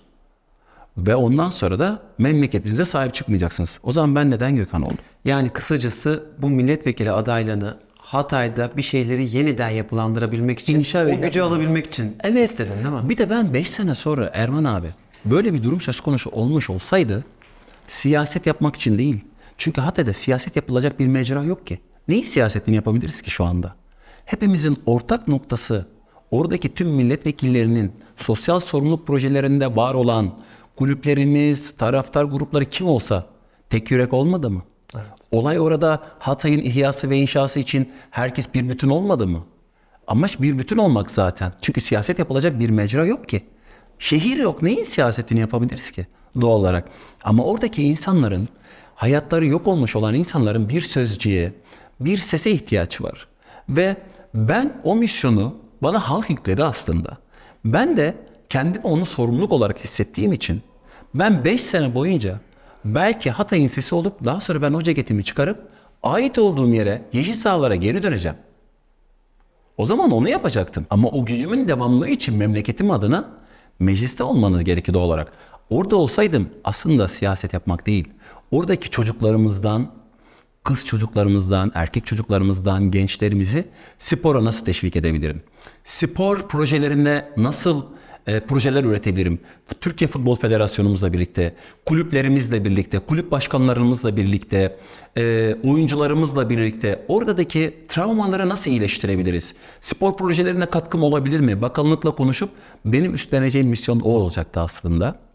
Ve ondan sonra da memleketinize sahip çıkmayacaksınız. O zaman ben neden Gökhan oldum? Yani kısacası bu milletvekili adaylığını Hatay'da bir şeyleri yeniden yapılandırabilmek için, İnşa o gücü alabilmek için evet. istedin değil mi? Bir de ben 5 sene sonra Erman abi böyle bir durum söz konusu olmuş olsaydı siyaset yapmak için değil, çünkü Hatay'da siyaset yapılacak bir mecra yok ki. Neyi siyasetini yapabiliriz ki şu anda? Hepimizin ortak noktası oradaki tüm milletvekillerinin sosyal sorumluluk projelerinde var olan kulüplerimiz, taraftar grupları kim olsa tek yürek olmadı mı? Evet. Olay orada Hatay'ın ihyası ve inşası için herkes bir bütün olmadı mı? Amaç bir bütün olmak zaten. Çünkü siyaset yapılacak bir mecra yok ki. Şehir yok. Neyin siyasetini yapabiliriz ki doğal olarak? Ama oradaki insanların hayatları yok olmuş olan insanların bir sözcüye, bir sese ihtiyaç var. Ve ben o misyonu bana halk yükledi aslında. Ben de kendimi onu sorumluluk olarak hissettiğim için ben 5 sene boyunca belki Hatay'ın sesi olup daha sonra ben o ceketimi çıkarıp ait olduğum yere yeşil sahalara geri döneceğim. O zaman onu yapacaktım. Ama o gücümün devamlılığı için memleketim adına mecliste olmanız gerekir doğal olarak. Orada olsaydım aslında siyaset yapmak değil. Oradaki çocuklarımızdan, kız çocuklarımızdan, erkek çocuklarımızdan, gençlerimizi spora nasıl teşvik edebilirim? Spor projelerinde nasıl e, projeler üretebilirim. Türkiye Futbol Federasyonumuzla birlikte, kulüplerimizle birlikte, kulüp başkanlarımızla birlikte, e, oyuncularımızla birlikte oradaki travmaları nasıl iyileştirebiliriz? Spor projelerine katkım olabilir mi? Bakanlıkla konuşup benim üstleneceğim misyon o olacaktı aslında.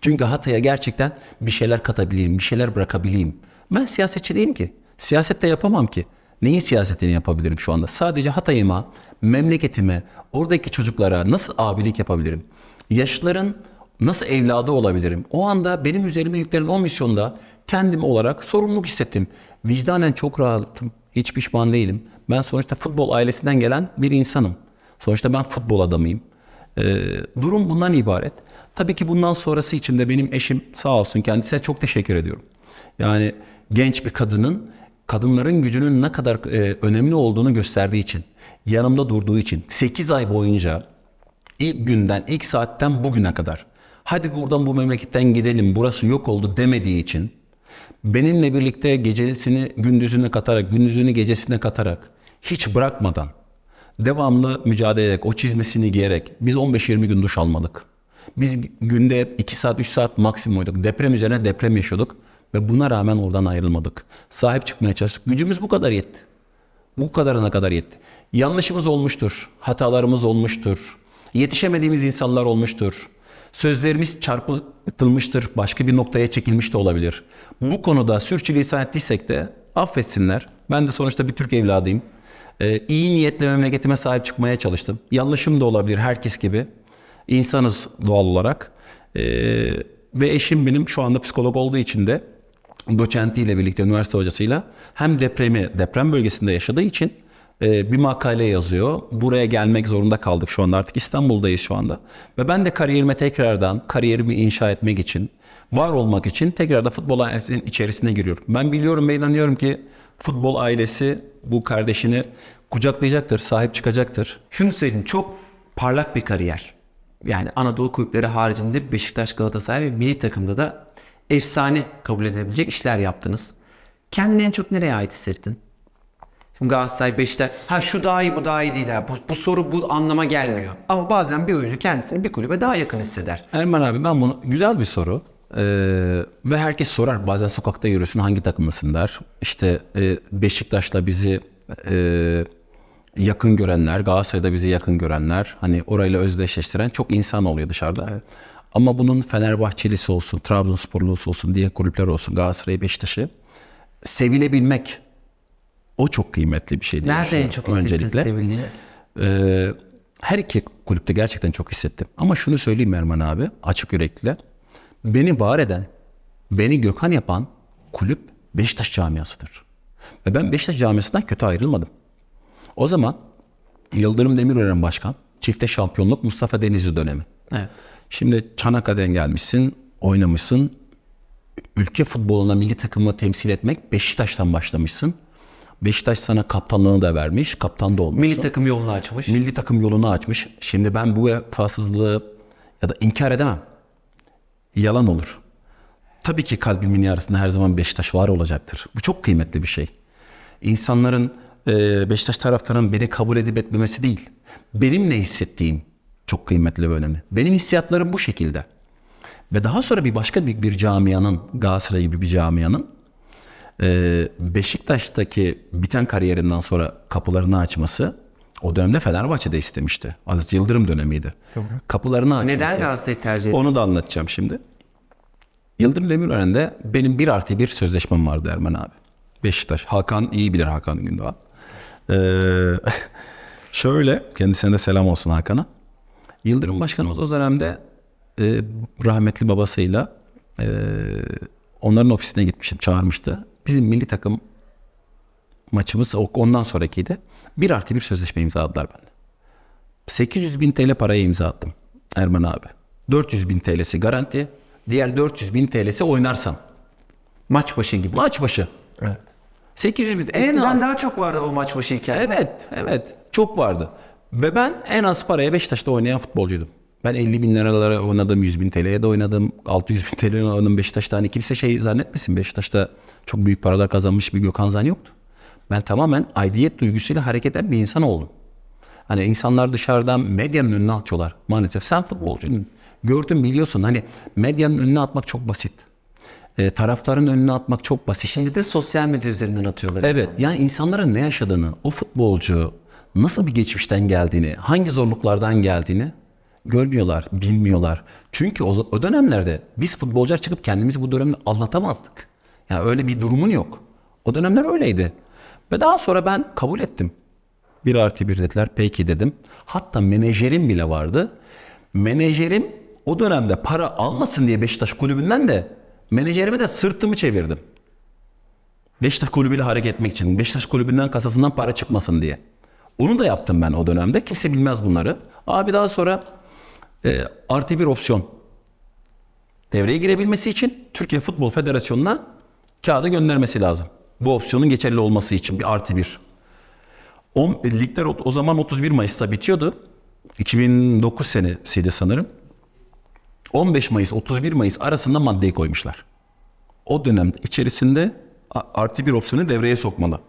Çünkü Hatay'a gerçekten bir şeyler katabileyim, bir şeyler bırakabileyim. Ben siyasetçi değilim ki. Siyasette yapamam ki. Neyin siyasetini yapabilirim şu anda? Sadece Hatay'ıma, memleketime, oradaki çocuklara nasıl abilik yapabilirim? Yaşların nasıl evladı olabilirim? O anda benim üzerime yüklenen o misyonda kendim olarak sorumluluk hissettim. Vicdanen çok rahatım. Hiç pişman değilim. Ben sonuçta futbol ailesinden gelen bir insanım. Sonuçta ben futbol adamıyım. Ee, durum bundan ibaret. Tabii ki bundan sonrası için de benim eşim sağ olsun kendisine çok teşekkür ediyorum. Yani genç bir kadının kadınların gücünün ne kadar e, önemli olduğunu gösterdiği için, yanımda durduğu için 8 ay boyunca ilk günden, ilk saatten bugüne kadar hadi buradan bu memleketten gidelim burası yok oldu demediği için benimle birlikte gecesini gündüzüne katarak, gündüzünü gecesine katarak hiç bırakmadan devamlı mücadele ederek, o çizmesini giyerek biz 15-20 gün duş almadık. Biz günde 2 saat 3 saat maksimum uyuduk. Deprem üzerine deprem yaşıyorduk. Ve buna rağmen oradan ayrılmadık. Sahip çıkmaya çalıştık. Gücümüz bu kadar yetti. Bu kadarına kadar yetti. Yanlışımız olmuştur. Hatalarımız olmuştur. Yetişemediğimiz insanlar olmuştur. Sözlerimiz çarpıtılmıştır. Başka bir noktaya çekilmiş de olabilir. Bu konuda sürçülisan ettiysek de affetsinler. Ben de sonuçta bir Türk evladıyım. Ee, iyi niyetle memleketime sahip çıkmaya çalıştım. Yanlışım da olabilir herkes gibi insanız doğal olarak. E, ve eşim benim şu anda psikolog olduğu için de doçentiyle birlikte üniversite hocasıyla hem depremi deprem bölgesinde yaşadığı için e, bir makale yazıyor. Buraya gelmek zorunda kaldık şu anda artık İstanbul'dayız şu anda. Ve ben de kariyerime tekrardan kariyerimi inşa etmek için var olmak için tekrar da futbol ailesinin içerisine giriyorum. Ben biliyorum ve inanıyorum ki futbol ailesi bu kardeşini kucaklayacaktır, sahip çıkacaktır. Şunu söyleyeyim çok parlak bir kariyer yani Anadolu kulüpleri haricinde Beşiktaş, Galatasaray ve milli takımda da efsane kabul edebilecek işler yaptınız. Kendini en çok nereye ait hissettin? Şimdi Galatasaray Beşiktaş ha şu daha iyi bu daha iyi değil ha. Bu, bu soru bu anlama gelmiyor. Ama bazen bir oyuncu kendisini bir kulübe daha yakın hisseder. Erman abi ben bunu güzel bir soru. Ee, ve herkes sorar bazen sokakta yürüsün hangi takımlısın der. İşte e, Beşiktaş'la bizi e, yakın görenler, Galatasaray'da bizi yakın görenler, hani orayla özdeşleştiren çok insan oluyor dışarıda. Evet. Ama bunun Fenerbahçelisi olsun, Trabzonsporlusu olsun, diye kulüpler olsun, Galatasaray, Beşiktaş'ı sevilebilmek o çok kıymetli bir şey diye Nerede en çok öncelikle. Ee, her iki kulüpte gerçekten çok hissettim. Ama şunu söyleyeyim Erman abi açık yürekli, Beni var eden, beni Gökhan yapan kulüp Beşiktaş camiasıdır. Ve ben Beşiktaş camiasından kötü ayrılmadım. O zaman Yıldırım Demirören Başkan çifte şampiyonluk Mustafa Denizli dönemi. Evet. Şimdi Çanakkale'den gelmişsin, oynamışsın. Ülke futboluna, milli takımı temsil etmek Beşiktaş'tan başlamışsın. Beşiktaş sana kaptanlığını da vermiş, kaptan da olmuş. Milli takım yolunu açmış. Milli takım yolunu açmış. Şimdi ben bu vefasızlığı ya da inkar edemem. Yalan olur. Tabii ki kalbimin yarısında her zaman Beşiktaş var olacaktır. Bu çok kıymetli bir şey. İnsanların ee, Beşiktaş taraftarının beni kabul edip etmemesi değil. Benim ne hissettiğim çok kıymetli ve önemli. Benim hissiyatlarım bu şekilde. Ve daha sonra bir başka büyük bir camianın, Galatasaray gibi bir camianın e, Beşiktaş'taki biten kariyerinden sonra kapılarını açması o dönemde Fenerbahçe'de istemişti. Aziz Yıldırım dönemiydi. Kapılarını açması. Neden Galatasaray'ı tercih etti? Onu da anlatacağım şimdi. Yıldırım Demirören'de benim bir artı bir sözleşmem vardı Erman abi. Beşiktaş. Hakan iyi bilir Hakan Gündoğan. Ee, (laughs) şöyle, kendisine de selam olsun Hakan'a. Yıldırım Başkanımız o dönemde e, rahmetli babasıyla e, onların ofisine gitmiştim, çağırmıştı. Bizim milli takım maçımız ondan sonrakiydi. Bir artı bir sözleşme imzaladılar bende. 800 bin TL paraya imza attım Erman abi. 400 bin TL'si garanti. Diğer 400 bin TL'si oynarsan. Maç başı gibi. Maç başı. Evet. 800 bin. Eskiden az. daha çok vardı bu maç başı hikayesi. Evet, evet. Çok vardı. Ve ben en az paraya Beşiktaş'ta oynayan futbolcuydum. Ben 50 bin liralara oynadım, 100 bin TL'ye de oynadım, 600 bin TL'ye oynadım Beşiktaş'ta. Hani kimse şey zannetmesin Beşiktaş'ta çok büyük paralar kazanmış bir Gökhan Zan yoktu. Ben tamamen aidiyet duygusuyla hareket eden bir insan oldum. Hani insanlar dışarıdan medyanın önüne atıyorlar. Maalesef sen futbolcun. Gördün biliyorsun hani medyanın önüne atmak çok basit e, taraftarın önüne atmak çok basit. Şimdi de sosyal medya üzerinden atıyorlar. Evet insanlar. yani insanların ne yaşadığını, o futbolcu nasıl bir geçmişten geldiğini, hangi zorluklardan geldiğini görmüyorlar, bilmiyorlar. Çünkü o, o dönemlerde biz futbolcular çıkıp kendimizi bu dönemde anlatamazdık. Yani öyle bir durumun yok. O dönemler öyleydi. Ve daha sonra ben kabul ettim. Bir artı bir dediler peki dedim. Hatta menajerim bile vardı. Menajerim o dönemde para almasın diye Beşiktaş kulübünden de Menajerime de sırtımı çevirdim. Beşiktaş kulübüyle hareket etmek için. Beşiktaş kulübünden kasasından para çıkmasın diye. Onu da yaptım ben o dönemde. Kimse bilmez bunları. Abi daha sonra e, artı bir opsiyon devreye girebilmesi için Türkiye Futbol Federasyonu'na kağıdı göndermesi lazım. Bu opsiyonun geçerli olması için bir artı bir. O, e, ligler o, o zaman 31 Mayıs'ta bitiyordu. 2009 senesiydi sanırım. 15 Mayıs 31 Mayıs arasında maddeyi koymuşlar. O dönem içerisinde artı bir opsiyonu devreye sokmalı.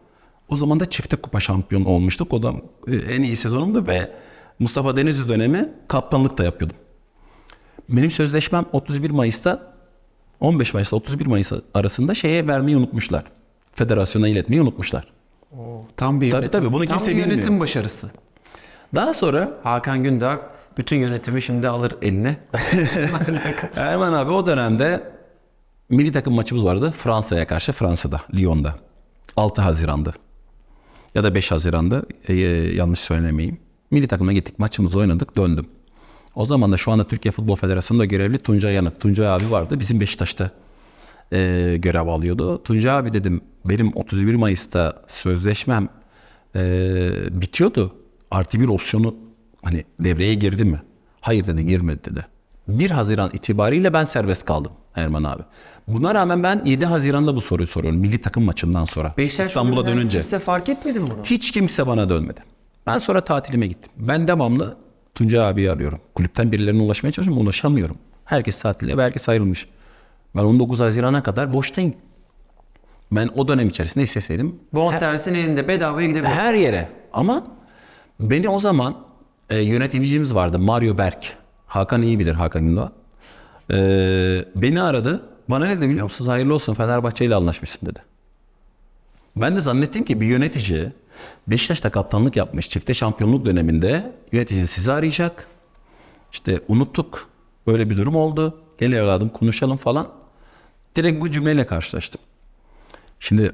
O zaman da çifte kupa şampiyon olmuştuk. O da e, en iyi sezonumdu ve Mustafa Denizli dönemi kaptanlık da yapıyordum. Benim sözleşmem 31 Mayıs'ta 15 Mayıs'ta 31 Mayıs arasında şeye vermeyi unutmuşlar. Federasyona iletmeyi unutmuşlar. Oo, tam bir tabii, yönetim, tabii, bunu tam kimse bir yönetim bilmiyor. başarısı. Daha sonra Hakan Gündoğan. Bütün yönetimi şimdi alır eline. (laughs) Erman abi o dönemde milli takım maçımız vardı Fransa'ya karşı Fransa'da, Lyon'da. 6 Haziran'da ya da 5 Haziran'da e, e, yanlış söylemeyeyim. Milli takıma gittik maçımızı oynadık döndüm. O zaman da şu anda Türkiye Futbol Federasyonu'nda görevli Tuncay Yanık. Tuncay abi vardı bizim Beşiktaş'ta e, görev alıyordu. Tuncay abi dedim benim 31 Mayıs'ta sözleşmem e, bitiyordu. Artı bir opsiyonu Hani devreye girdi mi? Hayır dedi girmedi dedi. 1 Haziran itibariyle ben serbest kaldım Erman abi. Buna rağmen ben 7 Haziran'da bu soruyu soruyorum. Milli takım maçından sonra. Beşiktaş İstanbul'a dönünce. Kimse fark etmedi mi bunu? Hiç kimse bana dönmedi. Ben sonra tatilime gittim. Ben devamlı Tunca abiyi arıyorum. Kulüpten birilerine ulaşmaya çalışıyorum. Ulaşamıyorum. Herkes tatilde ve herkes ayrılmış. Ben 19 Haziran'a kadar boştayım. Ben o dönem içerisinde isteseydim. Bonservisin elinde bedavaya gidebilirsin. Her yere. Ama beni o zaman e, yöneticimiz vardı Mario Berk. Hakan iyi bilir Hakan Gündoğan. E, beni aradı. Bana ne dedi biliyor musunuz? Hayırlı olsun Fenerbahçe ile anlaşmışsın dedi. Ben de zannettim ki bir yönetici Beşiktaş'ta kaptanlık yapmış çifte şampiyonluk döneminde yönetici sizi arayacak. İşte unuttuk. Böyle bir durum oldu. Gel evladım konuşalım falan. Direkt bu cümleyle karşılaştım. Şimdi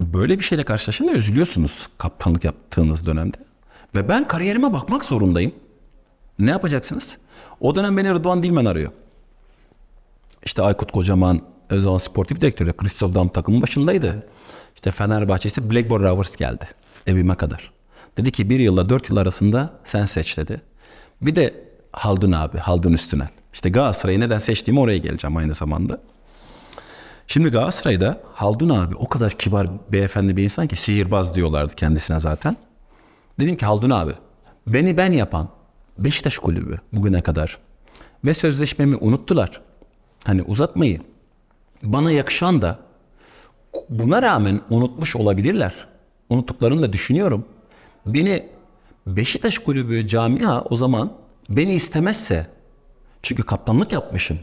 böyle bir şeyle karşılaşınca üzülüyorsunuz kaptanlık yaptığınız dönemde. Ve ben kariyerime bakmak zorundayım. Ne yapacaksınız? O dönem beni Rıdvan Dilmen arıyor. İşte Aykut Kocaman o zaman sportif direktörü. Christoph Dam takımın başındaydı. İşte Fenerbahçe işte Blackburn Rovers geldi evime kadar. Dedi ki bir yılla dört yıl arasında sen seç dedi. Bir de Haldun abi, Haldun Üstünen. İşte Galatasaray'ı neden seçtiğimi oraya geleceğim aynı zamanda. Şimdi Galatasaray'da Haldun abi o kadar kibar beyefendi bir insan ki sihirbaz diyorlardı kendisine zaten. Dedim ki Haldun abi beni ben yapan Beşiktaş kulübü bugüne kadar ve sözleşmemi unuttular. Hani uzatmayı. Bana yakışan da buna rağmen unutmuş olabilirler. Unuttuklarını da düşünüyorum. Beni Beşiktaş kulübü camia o zaman beni istemezse çünkü kaptanlık yapmışım.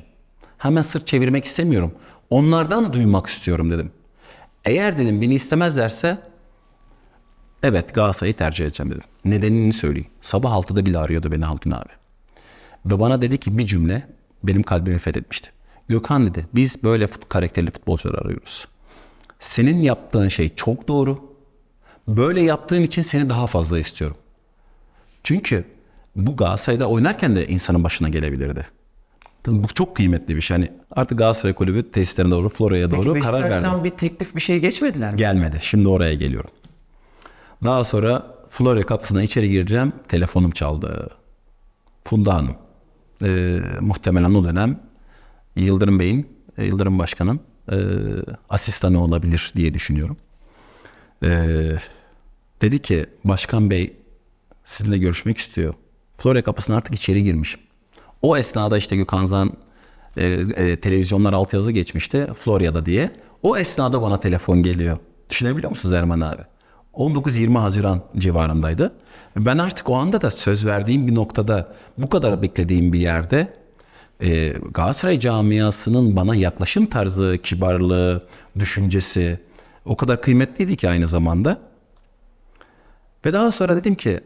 Hemen sırt çevirmek istemiyorum. Onlardan duymak istiyorum dedim. Eğer dedim beni istemezlerse Evet Galatasaray'ı tercih edeceğim dedim. Nedenini söyleyeyim. Sabah 6'da bile arıyordu beni Halkın abi. Ve bana dedi ki bir cümle benim kalbimi fethetmişti. Gökhan dedi biz böyle fut karakterli futbolcular arıyoruz. Senin yaptığın şey çok doğru. Böyle yaptığın için seni daha fazla istiyorum. Çünkü bu Galatasaray'da oynarken de insanın başına gelebilirdi. Bu çok kıymetli bir şey. Hani artık Galatasaray Kulübü tesislerine doğru, Flora'ya doğru Peki, karar verdi. bir teklif bir şey geçmediler mi? Gelmedi. Şimdi oraya geliyorum. Daha sonra Florya kapısına içeri gireceğim. Telefonum çaldı. Funda Hanım. E, muhtemelen o dönem Yıldırım Bey'in, e, Yıldırım Başkan'ın e, asistanı olabilir diye düşünüyorum. E, dedi ki Başkan Bey sizinle görüşmek istiyor. Florya kapısına artık içeri girmişim. O esnada işte Gökhan Zan e, e, televizyonlar altyazı geçmişti Florya'da diye. O esnada bana telefon geliyor. Düşünebiliyor musunuz Erman abi? 19-20 Haziran civarındaydı. Ben artık o anda da söz verdiğim bir noktada bu kadar beklediğim bir yerde e, Galatasaray camiasının bana yaklaşım tarzı, kibarlığı, düşüncesi o kadar kıymetliydi ki aynı zamanda. Ve daha sonra dedim ki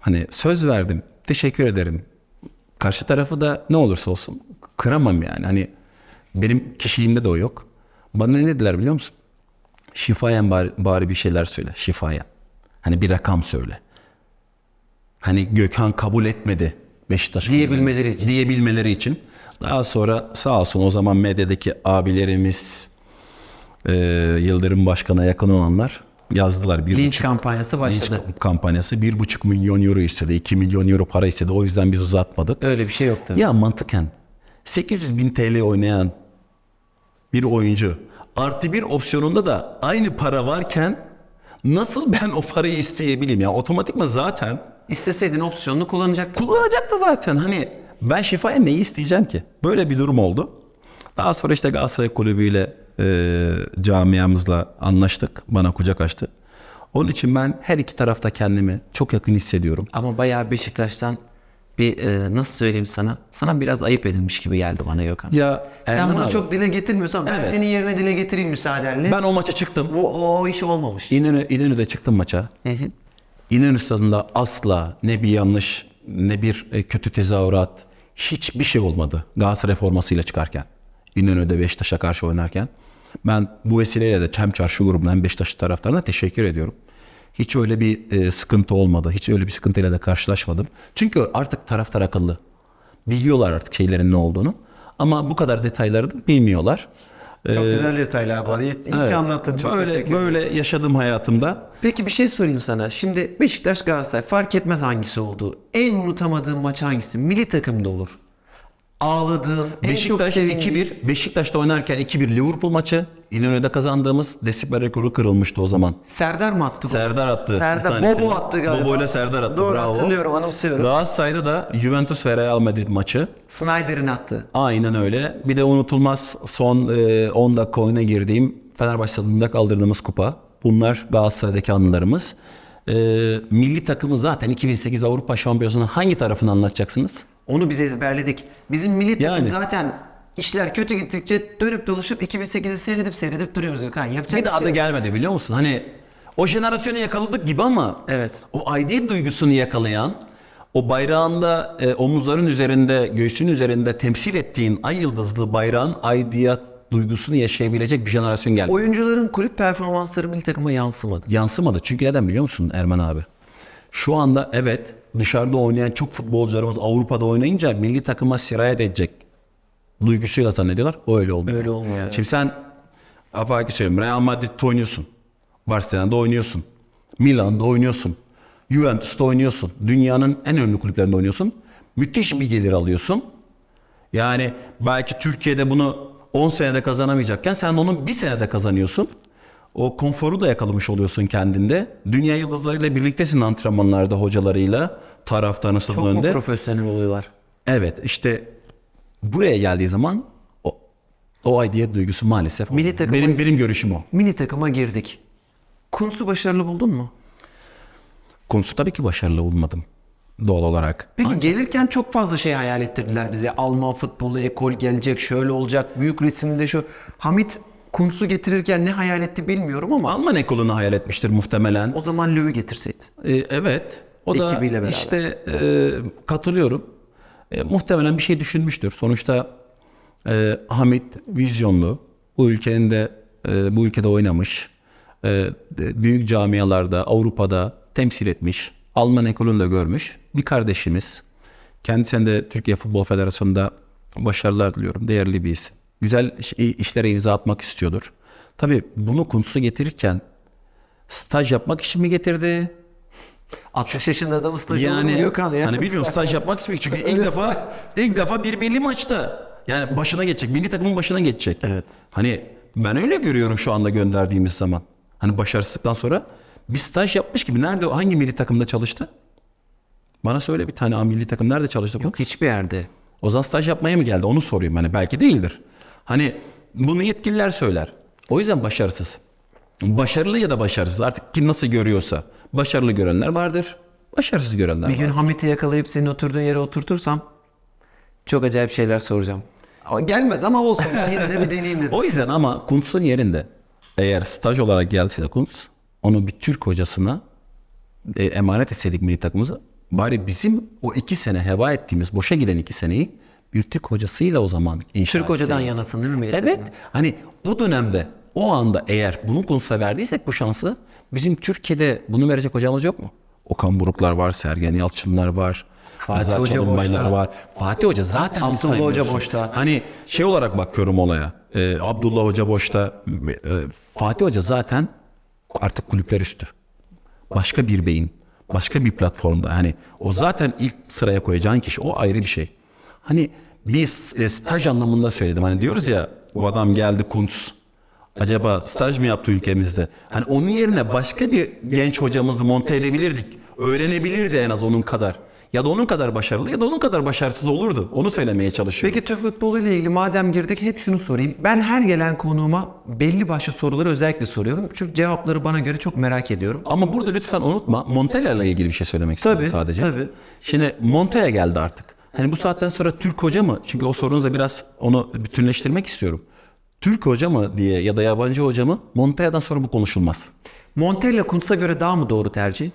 hani söz verdim, teşekkür ederim. Karşı tarafı da ne olursa olsun kıramam yani. Hani benim kişiliğimde de o yok. Bana ne dediler biliyor musun? şifayen bari, bari bir şeyler söyle. Şifayen. Hani bir rakam söyle. Hani Gökhan kabul etmedi Beşiktaş diyebilmeleri için. diyebilmeleri için. Daha sonra sağ olsun o zaman medyadaki abilerimiz e, Yıldırım Başkan'a yakın olanlar yazdılar. Bir linç buçuk, kampanyası başladı. Linç kampanyası. Bir buçuk milyon euro istedi. iki milyon euro para istedi. O yüzden biz uzatmadık. Öyle bir şey yoktu. Ya mantıken 800 bin TL oynayan bir oyuncu artı bir opsiyonunda da aynı para varken nasıl ben o parayı isteyebileyim? Yani mi zaten İsteseydin opsiyonunu kullanacaktın. kullanacak da zaten hani ben şifaya neyi isteyeceğim ki? Böyle bir durum oldu. Daha sonra işte Galatasaray Kulübü ile e, camiamızla anlaştık. Bana kucak açtı. Onun için ben her iki tarafta kendimi çok yakın hissediyorum. Ama bayağı Beşiktaş'tan bir e, nasıl söyleyeyim sana? Sana biraz ayıp edilmiş gibi geldi bana Gökhan. Ya Erman Sen bunu abi, çok dile getirmiyorsan ben senin yerine dile getireyim müsaadenle. ben o maça çıktım. Bu o, iş olmamış. İnönü, İnönü'de çıktım maça. İnönü stadında asla ne bir yanlış ne bir e, kötü tezahürat hiçbir şey olmadı. Galatasaray formasıyla çıkarken. İnönü'de Beşiktaş'a karşı oynarken. Ben bu vesileyle de çem çarşı grubundan hem Beşiktaş taraftarına teşekkür ediyorum. Hiç öyle bir e, sıkıntı olmadı. Hiç öyle bir sıkıntıyla da karşılaşmadım. Çünkü artık taraftar akıllı. Biliyorlar artık şeylerin ne olduğunu. Ama bu kadar detayları da bilmiyorlar. Çok ee, güzel detaylar var. İyi evet. ki anlattın. Çok böyle, böyle yaşadım hayatımda. Peki bir şey sorayım sana. Şimdi Beşiktaş Galatasaray fark etmez hangisi olduğu. En unutamadığın maç hangisi? Milli takımda olur ağladığın, Beşiktaş 2-1. Beşiktaş'ta oynarken 2-1 Liverpool maçı. İnönü'de kazandığımız desibel rekoru kırılmıştı o zaman. Serdar mı attı? Serdar attı. Serdar Bobo attı galiba. Bobo ile Serdar attı. Doğru Bravo. hatırlıyorum anımsıyorum. Galatasaray'da da Juventus ve Real Madrid maçı. Snyder'in attı. Aynen öyle. Bir de unutulmaz son e, 10 dakika oyuna girdiğim Fenerbahçe stadında kaldırdığımız kupa. Bunlar Galatasaray'daki anılarımız. E, milli takımı zaten 2008 Avrupa Şampiyonası'nın hangi tarafını anlatacaksınız? Onu biz ezberledik. Bizim milli yani. zaten işler kötü gittikçe dönüp dolaşıp 2008'i seyredip seyredip duruyoruz Gökhan. Yapacak bir, bir daha şey gelmedi biliyor musun? Hani o jenerasyonu yakaladık gibi ama evet. o aidiyet duygusunu yakalayan, o bayrağında e, omuzların üzerinde, göğsünün üzerinde temsil ettiğin ay yıldızlı bayrağın aidiyet duygusunu yaşayabilecek bir jenerasyon geldi. Oyuncuların kulüp performansları milli takıma yansımadı. Yansımadı. Çünkü neden biliyor musun Erman abi? Şu anda evet dışarıda oynayan çok futbolcularımız Avrupa'da oynayınca milli takıma sirayet edecek duygusuyla zannediyorlar. Öyle olmuyor. Öyle olmuyor. Şimdi sen afaki söylüyorum Real Madrid'de oynuyorsun. Barcelona'da oynuyorsun. Milan'da oynuyorsun. Juventus'ta oynuyorsun. Dünyanın en önemli kulüplerinde oynuyorsun. Müthiş bir gelir alıyorsun. Yani belki Türkiye'de bunu 10 senede kazanamayacakken sen onun 1 senede kazanıyorsun o konforu da yakalamış oluyorsun kendinde. Dünya yıldızlarıyla birliktesin antrenmanlarda hocalarıyla taraftarın sınıf önünde. Çok mu profesyonel oluyorlar? Evet işte buraya geldiği zaman o, o aidiyet duygusu maalesef milli takıma, benim, benim görüşüm o. Mini takıma girdik. Kunsu başarılı buldun mu? Kunsu tabii ki başarılı bulmadım doğal olarak. Peki Ancak... gelirken çok fazla şey hayal ettirdiler bize. Alman futbolu, ekol gelecek, şöyle olacak, büyük resimde şu. Hamit Kuntz'u getirirken ne hayal etti bilmiyorum ama Alman ekolunu hayal etmiştir muhtemelen. O zaman Löw'ü getirseydi. Ee, evet. O da beraber. işte e, katılıyorum. E, muhtemelen bir şey düşünmüştür. Sonuçta e, Hamit vizyonlu. Bu ülkenin de e, bu ülkede oynamış. E, büyük camialarda, Avrupa'da temsil etmiş. Alman ekolünü de görmüş. Bir kardeşimiz. Kendisine de Türkiye Futbol Federasyonu'nda başarılar diliyorum. Değerli bir isim güzel işlere imza atmak istiyordur. Tabii bunu Kuntz'u getirirken staj yapmak için mi getirdi? 60 yaşında adamı staj yani, yok hani ya. Hani bilmiyorum (laughs) staj yapmak için mi çünkü ilk defa ilk defa bir milli maçta yani başına geçecek. Milli takımın başına geçecek. Evet. Hani ben öyle görüyorum şu anda gönderdiğimiz zaman. Hani başarısızlıktan sonra bir staj yapmış gibi nerede hangi milli takımda çalıştı? Bana söyle bir tane milli takım nerede çalıştı? Yok hiçbir yerde. O zaman staj yapmaya mı geldi? Onu soruyorum hani belki değildir. Hani bunu yetkililer söyler. O yüzden başarısız. Başarılı ya da başarısız artık kim nasıl görüyorsa. Başarılı görenler vardır. Başarısız görenler Bir gün Hamit'i yakalayıp senin oturduğun yere oturtursam çok acayip şeyler soracağım. Ama gelmez ama olsun. Yine (laughs) bir deneyim dedim. O yüzden ama Kuntz'un yerinde eğer staj olarak gelse de Kuntz onu bir Türk hocasına e, emanet etsedik milli takımımıza bari bizim o iki sene heba ettiğimiz boşa giden iki seneyi bir Türk hocasıyla o zaman inşa Türk hocadan yanasın değil mi millet? Evet. Hani o dönemde o anda eğer bunu Kuntz'a verdiysek bu şansı bizim Türkiye'de bunu verecek hocamız yok mu? Okan Buruklar var, Sergen Yalçınlar var. Fatih Rıza Hoca boşta. var. Fatih Hoca zaten Abdullah Hoca boşta. Hani şey olarak bakıyorum olaya. Ee, Abdullah Hoca boşta. Ee, Fatih Hoca zaten artık kulüpler üstü. Başka bir beyin. Başka bir platformda. Hani o zaten ilk sıraya koyacağın kişi. O ayrı bir şey. Hani bir e, staj anlamında söyledim. Hani diyoruz ya bu adam geldi Kuntz. Acaba staj mı yaptı ülkemizde? Hani onun yerine başka bir genç hocamızı monte edebilirdik. Öğrenebilirdi en az onun kadar. Ya da onun kadar başarılı ya da onun kadar başarısız olurdu. Onu söylemeye çalışıyorum. Peki Türk futbolu ile ilgili madem girdik hep şunu sorayım. Ben her gelen konuğuma belli başlı soruları özellikle soruyorum. Çünkü cevapları bana göre çok merak ediyorum. Ama burada lütfen unutma Montella ile ilgili bir şey söylemek istiyorum sadece. Tabii. Şimdi Montella geldi artık. Hani bu saatten sonra Türk hoca mı? Çünkü o sorunuzla biraz onu bütünleştirmek istiyorum. Türk hoca mı diye ya da yabancı hoca mı? Montella'dan sonra bu konuşulmaz. Montella Kuntz'a göre daha mı doğru tercih?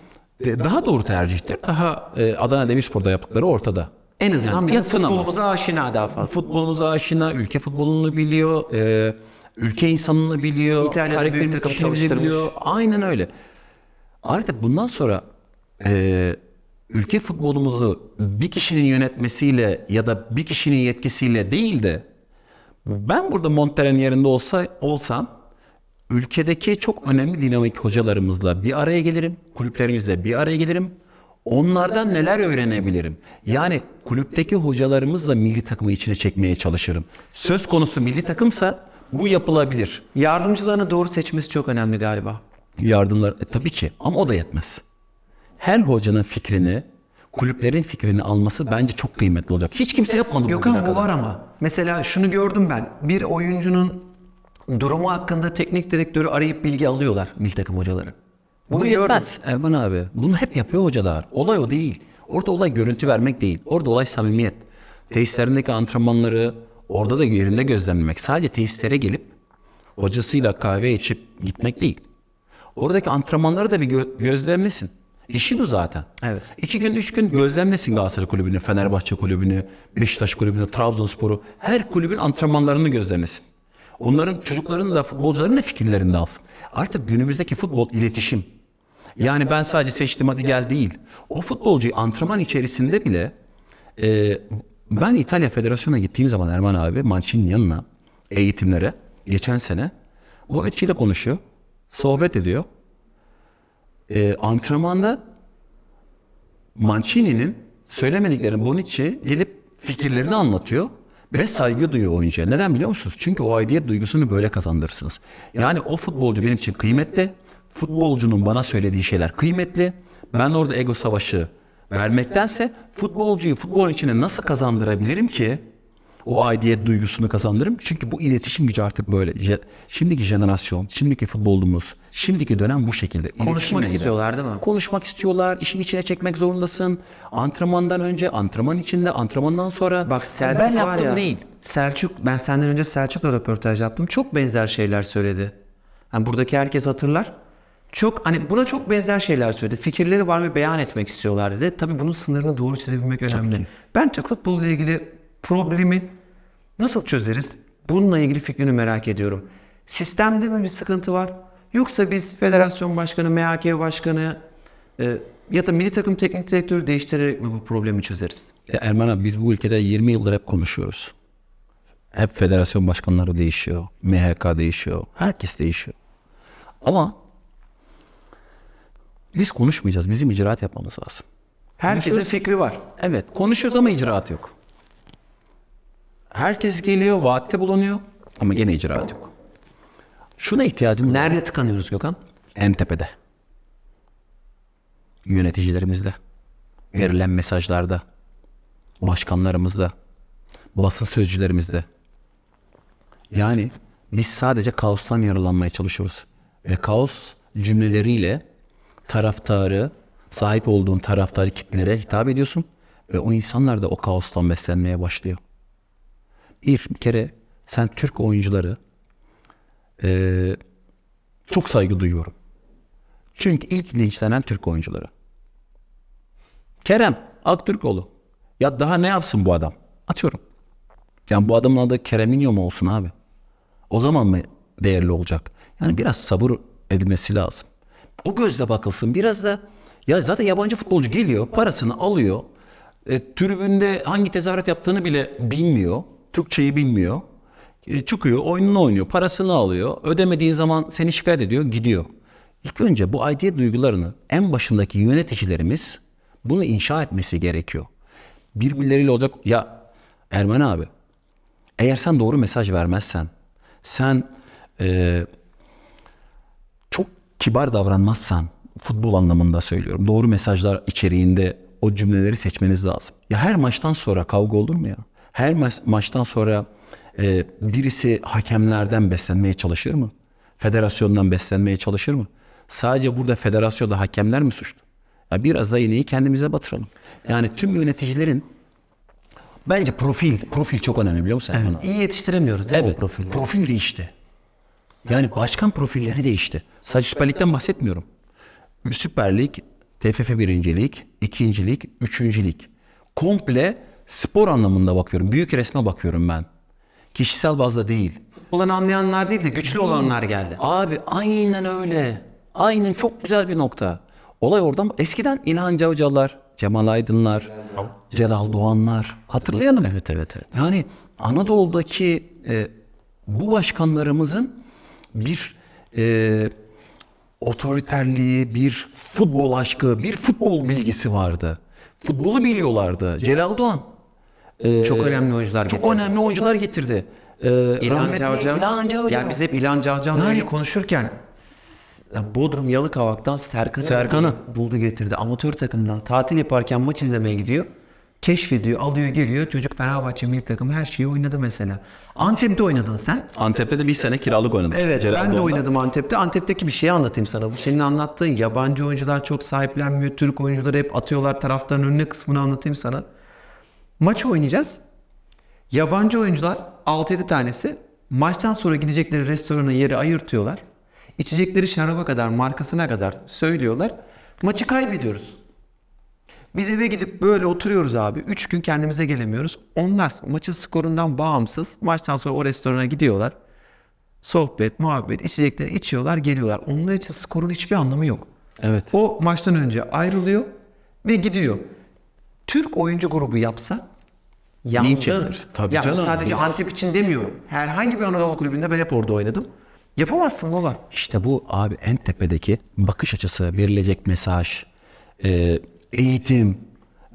De, daha doğru tercihtir. Daha e, Adana Demirspor'da yaptıkları ortada. En azından yani, biraz futbolumuza aşina daha fazla. Futbolumuza aşina, ülke futbolunu biliyor, e, ülke insanını biliyor, karakterimizi büyük biliyor. Aynen öyle. Ayrıca bundan sonra e, ülke futbolumuzu bir kişinin yönetmesiyle ya da bir kişinin yetkisiyle değil de ben burada Monter'in yerinde olsa olsam ülkedeki çok önemli dinamik hocalarımızla bir araya gelirim. Kulüplerimizle bir araya gelirim. Onlardan neler öğrenebilirim? Yani kulüpteki hocalarımızla milli takımı içine çekmeye çalışırım. Söz konusu milli takımsa bu yapılabilir. Yardımcılarını doğru seçmesi çok önemli galiba. Yardımlar e, tabii ki ama o da yetmez her hocanın fikrini, kulüplerin fikrini alması bence çok kıymetli olacak. Hiç kimse yapmadı Yok ama bu var ama. Mesela şunu gördüm ben. Bir oyuncunun durumu hakkında teknik direktörü arayıp bilgi alıyorlar milli takım hocaları. Bunu, Bunu yapmaz Erman abi. Bunu hep yapıyor hocalar. Olay o değil. Orada olay görüntü vermek değil. Orada olay samimiyet. Tesislerindeki antrenmanları orada da yerinde gözlemlemek. Sadece tesislere gelip hocasıyla kahve içip gitmek değil. Oradaki antrenmanları da bir gö- gözlemlesin. İşi bu zaten. Evet. İki gün, üç gün gözlemlesin Galatasaray kulübünü, Fenerbahçe kulübünü, Beşiktaş kulübünü, Trabzonspor'u. Her kulübün antrenmanlarını gözlemlesin. Onların çocukların da futbolcuların da fikirlerini de alsın. Artık günümüzdeki futbol iletişim. Yani ben sadece seçtim hadi gel değil. O futbolcuyu antrenman içerisinde bile e, ben İtalya Federasyonu'na gittiğim zaman Erman abi Mancini'nin yanına eğitimlere geçen sene o etçiyle konuşuyor. Sohbet ediyor e, antrenmanda Mancini'nin söylemediklerini Bonucci gelip fikirlerini anlatıyor ve saygı duyuyor oyuncuya. Neden biliyor musunuz? Çünkü o aidiyet duygusunu böyle kazandırırsınız. Yani o futbolcu benim için kıymetli. Futbolcunun bana söylediği şeyler kıymetli. Ben orada ego savaşı vermektense futbolcuyu futbol içine nasıl kazandırabilirim ki o aidiyet duygusunu kazandırırım. Çünkü bu iletişim gücü artık böyle. Şimdiki jenerasyon, şimdiki futbolumuz, şimdiki dönem bu şekilde. Konuşmak İletişime istiyorlar değil mi? Konuşmak istiyorlar. işin içine çekmek zorundasın. Antrenmandan önce, antrenman içinde, antrenmandan sonra. Bak Selçuk ben yaptım ya, değil. Selçuk, ben senden önce Selçuk'la röportaj yaptım. Çok benzer şeyler söyledi. Yani buradaki herkes hatırlar. Çok hani buna çok benzer şeyler söyledi. Fikirleri var ve beyan etmek istiyorlar dedi. Tabii bunun sınırını doğru çizebilmek önemli. Ben Türk futbolu ile ilgili problemi nasıl çözeriz? Bununla ilgili fikrini merak ediyorum. Sistemde mi bir sıkıntı var? Yoksa biz federasyon başkanı, MHK başkanı e, ya da milli takım teknik direktörü değiştirerek mi bu problemi çözeriz? E, Erman abi biz bu ülkede 20 yıldır hep konuşuyoruz. Hep federasyon başkanları değişiyor, MHK değişiyor, herkes değişiyor. Ama biz konuşmayacağız. Bizim icraat yapmamız lazım. Herkesin fikri var. Evet. Konuşuyoruz ama icraat yok. Herkes geliyor, vaatte bulunuyor ama gene icraat yok. Şuna ihtiyacımız Nerede tıkanıyoruz Gökhan? En tepede. Yöneticilerimizde. Verilen mesajlarda. Başkanlarımızda. Basın sözcülerimizde. Yani biz sadece kaostan yaralanmaya çalışıyoruz. Ve kaos cümleleriyle taraftarı, sahip olduğun taraftarı kitlere hitap ediyorsun. Ve o insanlar da o kaostan beslenmeye başlıyor. Herif bir kere sen Türk oyuncuları e, çok saygı duyuyorum. Çünkü ilk linçlenen Türk oyuncuları. Kerem Aktürkoğlu. Ya daha ne yapsın bu adam? Atıyorum. Yani bu adamın adı Kereminyo mu olsun abi? O zaman mı değerli olacak? Yani biraz sabır edilmesi lazım. O gözle bakılsın. Biraz da ya zaten yabancı futbolcu geliyor, parasını alıyor. E, tribünde hangi tezahürat yaptığını bile bilmiyor. Türkçeyi bilmiyor. E, çıkıyor, oyununu oynuyor, parasını alıyor. ödemediğin zaman seni şikayet ediyor, gidiyor. İlk önce bu aidiyet duygularını en başındaki yöneticilerimiz bunu inşa etmesi gerekiyor. Birbirleriyle olacak. Ya Ermen abi, eğer sen doğru mesaj vermezsen, sen e, çok kibar davranmazsan, futbol anlamında söylüyorum. Doğru mesajlar içeriğinde o cümleleri seçmeniz lazım. Ya her maçtan sonra kavga olur mu ya? Her ma- maçtan sonra e, birisi hakemlerden beslenmeye çalışır mı? Federasyondan beslenmeye çalışır mı? Sadece burada federasyonda hakemler mi suçlu? Ya biraz da iğneyi kendimize batıralım. Yani tüm yöneticilerin bence profil, profil çok önemli biliyor musun? Evet, İyi yetiştiremiyoruz değil evet, o profilleri? Profil değişti. Yani başkan profilleri değişti. Sadece Süper Lig'den bahsetmiyorum. Süper Lig, TFF birincilik, ikincilik, üçüncülük. Komple spor anlamında bakıyorum. Büyük resme bakıyorum ben. Kişisel bazda değil. Olan anlayanlar değil de güçlü olanlar geldi. Abi aynen öyle. Aynen çok güzel bir nokta. Olay oradan eskiden İlhan Cavcalar, Cemal Aydınlar, Celal Doğanlar hatırlayalım. Evet evet. evet. Yani Anadolu'daki e, bu başkanlarımızın bir e, otoriterliği, bir futbol aşkı, bir futbol bilgisi vardı. Futbolu biliyorlardı. Celal Doğan ee, çok önemli oyuncular Çok getirdi. önemli oyuncular getirdi. Ee, İlhan Cavcan. İlhan Cavcan. Yani biz hep İlhan Cavcan'la yani... konuşurken Bodrum Yalıkavak'tan Serkan'ı Serkan buldu getirdi. Amatör takımdan tatil yaparken maç izlemeye gidiyor. Keşfediyor, alıyor, geliyor. Çocuk Fenerbahçe milli takımı her şeyi oynadı mesela. Antep'te oynadın sen. Antep'te de bir sene kiralık oynadım. Evet Celal ben de Doğan'da. oynadım Antep'te. Antep'teki bir şeyi anlatayım sana. Bu senin anlattığın yabancı oyuncular çok sahiplenmiyor. Türk oyuncuları hep atıyorlar taraftarın önüne kısmını anlatayım sana. Maç oynayacağız. Yabancı oyuncular 6-7 tanesi maçtan sonra gidecekleri restorana yeri ayırtıyorlar. İçecekleri şaraba kadar, markasına kadar söylüyorlar. Maçı kaybediyoruz. Biz eve gidip böyle oturuyoruz abi. 3 gün kendimize gelemiyoruz. Onlar maçın skorundan bağımsız. Maçtan sonra o restorana gidiyorlar. Sohbet, muhabbet, içecekleri içiyorlar, geliyorlar. Onlar için skorun hiçbir anlamı yok. Evet. O maçtan önce ayrılıyor ve gidiyor. Türk oyuncu grubu yapsa yandı. Tabii ya, canım. Sadece biz... Antep için demiyorum. Herhangi bir Anadolu kulübünde ben hep orada oynadım. Yapamazsın baba. İşte bu abi en tepedeki bakış açısı, verilecek mesaj, e, eğitim.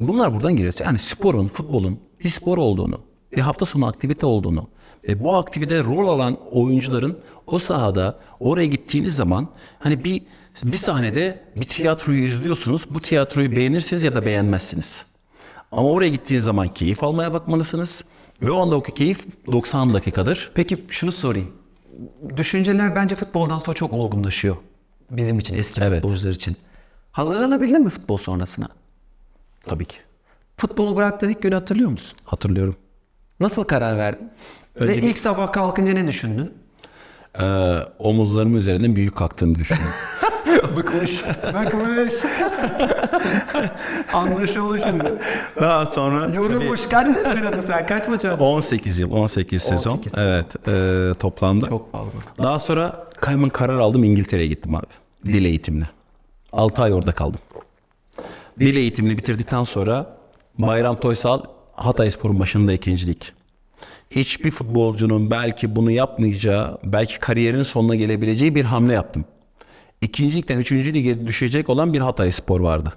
Bunlar buradan geliyor. Yani sporun, futbolun bir spor olduğunu, bir hafta sonu aktivite olduğunu ve bu aktivitede rol alan oyuncuların o sahada oraya gittiğiniz zaman hani bir bir sahnede bir tiyatroyu izliyorsunuz. Bu tiyatroyu beğenirsiniz ya da beğenmezsiniz. Ama oraya gittiğiniz zaman keyif almaya bakmalısınız. Ve o andaki keyif 90 dakikadır. Peki şunu sorayım. Düşünceler bence futboldan sonra çok olgunlaşıyor. Bizim için, eski evet. futbolcular için. Hazırlanabildin mi futbol sonrasına? Tabii ki. Futbolu bıraktığın ilk günü hatırlıyor musun? Hatırlıyorum. Nasıl karar verdin? Önce Ve bir... ilk sabah kalkınca ne düşündün? Ee, omuzlarım üzerinden büyük kalktığını düşündüm. (laughs) Bıkmış. (laughs) Bıkmış. Anlaşıldı şimdi. Daha sonra... Yorulmuş. Kaç sene sen? Kaç maç 18 yıl. 18 sezon. 18 evet. E, toplamda. Çok fazla. Daha sonra kaymın karar aldım. İngiltere'ye gittim abi. Dil eğitimine. 6 ay orada kaldım. Dil eğitimini bitirdikten sonra Bayram Toysal Hatay Spor'un başında ikincilik. Hiçbir futbolcunun belki bunu yapmayacağı, belki kariyerin sonuna gelebileceği bir hamle yaptım ikinci ligden üçüncü lige düşecek olan bir Hatay Spor vardı.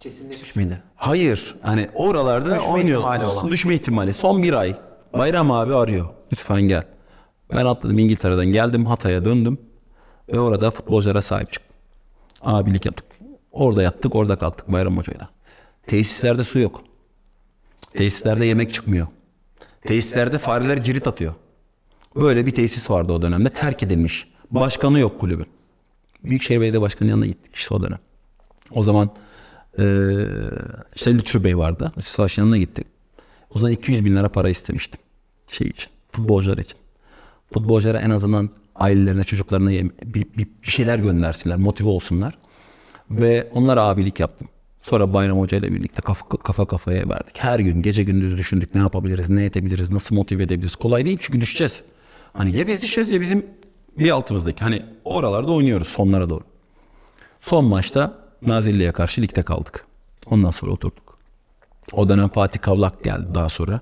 Kesinleşmiş miydi? Hayır. Hani oralarda düşme oynuyor. Ihtimali olan. Düşme ihtimali. Son bir ay. Bayram abi arıyor. Lütfen gel. Ben atladım İngiltere'den geldim Hatay'a döndüm. Ve orada futbolculara sahip çıktım. Abilik yaptık. Orada yattık orada kalktık Bayram Hoca'yla. Tesislerde su yok. Tesislerde yemek çıkmıyor. Tesislerde fareler cirit atıyor. Böyle bir tesis vardı o dönemde terk edilmiş. Başkanı yok kulübün. Büyükşehir Belediye Başkanı'nın yanına gittik işte o dönem. O zaman e, işte Lütfü Bey vardı. Lütfü Savaş'ın yanına gittik. O zaman 200 bin lira para istemiştim. Şey için, futbolcular için. Futbolculara en azından ailelerine, çocuklarına bir, bir, bir şeyler göndersinler, motive olsunlar. Ve onlara abilik yaptım. Sonra Bayram Hoca ile birlikte kafa, kafa kafaya verdik. Her gün gece gündüz düşündük ne yapabiliriz, ne edebiliriz, nasıl motive edebiliriz. Kolay değil çünkü düşeceğiz. Hani ya biz düşeceğiz ya bizim bir altımızdaki. Hani oralarda oynuyoruz sonlara doğru. Son maçta Nazilli'ye karşı ligde kaldık. Ondan sonra oturduk. O dönem Fatih Kavlak geldi daha sonra.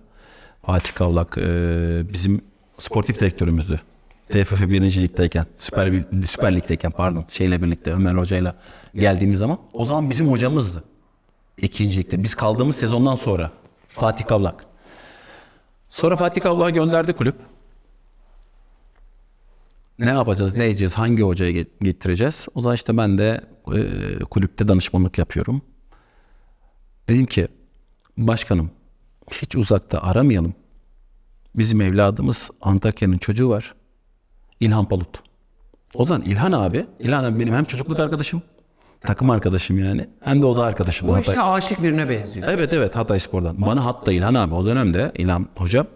Fatih Kavlak e, bizim sportif direktörümüzdü. TFF 1. Lig'deyken, Süper, Süper Lig'deyken pardon şeyle birlikte Ömer Hoca'yla geldiğimiz zaman o zaman bizim hocamızdı. İkinci Lig'de. Biz kaldığımız sezondan sonra Fatih Kavlak. Sonra Fatih Kavlak'ı gönderdi kulüp ne yapacağız, ne edeceğiz, hangi hocaya getireceğiz? O zaman işte ben de e, kulüpte danışmanlık yapıyorum. Dedim ki başkanım hiç uzakta aramayalım. Bizim evladımız Antakya'nın çocuğu var. İlhan Palut. O zaman İlhan abi, İlhan abi benim hem çocukluk arkadaşım, takım arkadaşım yani. Hem de o da arkadaşım. Bu işte Hatay. aşık birine benziyor. Evet evet Hatay Spor'dan. Bana hatta İlhan abi o dönemde İlhan hocam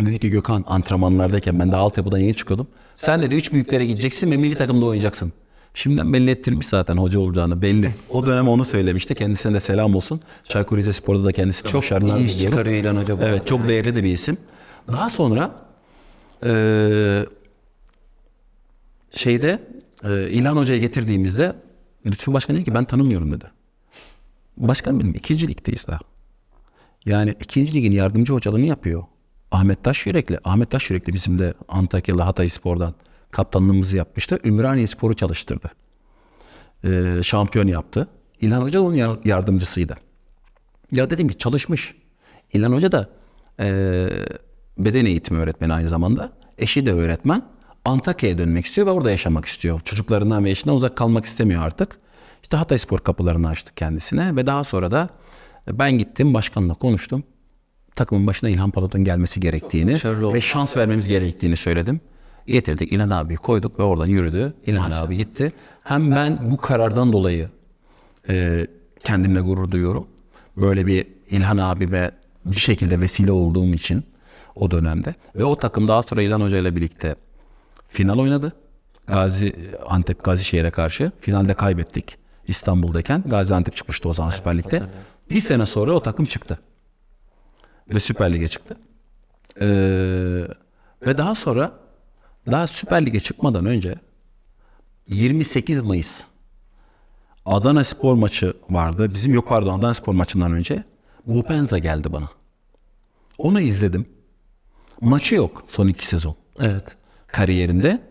dedi ki Gökhan antrenmanlardayken ben de altyapıdan yeni çıkıyordum. Sen dedi üç büyüklere gideceksin ve milli takımda oynayacaksın. Şimdiden belli ettirmiş zaten hoca olacağını belli. O dönem onu söylemişti. Kendisine de selam olsun. Çaykur Rizespor'da da kendisi çok şartlar bir çıkarıyor ilan Hoca. Evet çok değerli de bir isim. Daha sonra e, şeyde e, İlhan Hoca'ya getirdiğimizde Lütfü Başkan dedi ki ben tanımıyorum dedi. Başkan benim ikinci ligdeyiz daha. Yani ikinci ligin yardımcı hocalığını yapıyor. Ahmet Taş Yürekli. Ahmet Taş Yürekli bizim de Antakyalı Hatay Spor'dan kaptanlığımızı yapmıştı. Ümraniye Spor'u çalıştırdı. Ee, şampiyon yaptı. İlhan Hoca da onun yardımcısıydı. Ya dedim ki çalışmış. İlhan Hoca da e, beden eğitimi öğretmeni aynı zamanda. Eşi de öğretmen. Antakya'ya dönmek istiyor ve orada yaşamak istiyor. Çocuklarından ve eşinden uzak kalmak istemiyor artık. İşte Hatay Spor kapılarını açtık kendisine ve daha sonra da ben gittim başkanla konuştum takımın başına İlhan Palat'ın gelmesi gerektiğini ve şans vermemiz gerektiğini söyledim. Getirdik İlhan abi koyduk ve oradan yürüdü. İlhan abi gitti. Hem ben bu karardan dolayı e, kendimle gurur duyuyorum. Böyle bir İlhan abi ve bir şekilde vesile olduğum için o dönemde. Ve o takım daha sonra İlhan Hoca ile birlikte final oynadı. Gazi Antep Gazişehir'e karşı finalde kaybettik. İstanbul'dayken Gaziantep çıkmıştı o zaman Süper Lig'de. Bir sene sonra o takım çıktı ve Süper Lig'e çıktı. Ee, ve daha sonra daha Süper Lig'e çıkmadan önce 28 Mayıs Adana Spor maçı vardı. Bizim yok pardon Adana Spor maçından önce Gupenza geldi bana. Onu izledim. Maçı yok son iki sezon. Evet. Kariyerinde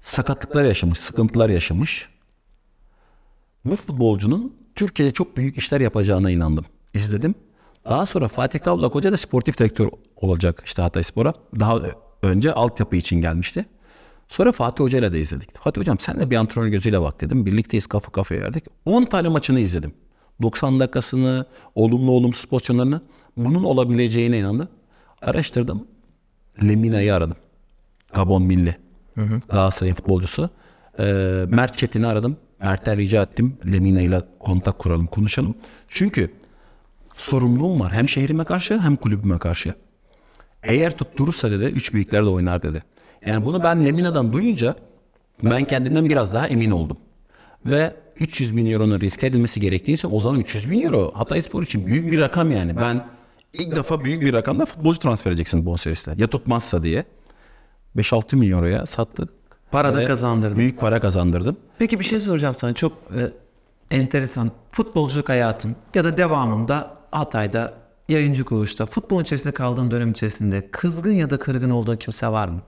sakatlıklar yaşamış, sıkıntılar yaşamış. Bu futbolcunun Türkiye'de çok büyük işler yapacağına inandım. İzledim. Daha sonra Fatih Kavla koca da sportif direktör olacak işte Hatay Spor'a. Daha önce altyapı için gelmişti. Sonra Fatih Hoca ile de izledik. Fatih Hocam sen de bir antrenör gözüyle bak dedim. Birlikteyiz kafa kafaya verdik. 10 tane maçını izledim. 90 dakikasını, olumlu olumsuz pozisyonlarını bunun olabileceğine inandım. Araştırdım. Lemina'yı aradım. Gabon milli. Hı futbolcusu. E, Mert Çetin'i aradım. Mert'ten rica ettim. Lemina ile kontak kuralım, konuşalım. Çünkü sorumluluğum var. Hem şehrime karşı hem kulübüme karşı. Eğer tutturursa dedi üç büyüklerde oynar dedi. Yani bunu ben Lemina'dan duyunca ben kendimden biraz daha emin oldum. Ve 300 bin euronun riske edilmesi gerektiyse o zaman 300 bin euro Hatay Spor için büyük bir rakam yani. Ben ilk defa büyük bir rakamda futbolcu transfer edeceksin bonservisle. Ya tutmazsa diye. 5-6 milyon euroya sattık. Para da kazandırdım. Büyük para kazandırdım. Peki bir şey soracağım sana çok e, enteresan. Futbolculuk hayatım ya da devamında Altay'da yayıncı kuruluşta futbol içerisinde kaldığım dönem içerisinde kızgın ya da kırgın olduğun kimse var mı?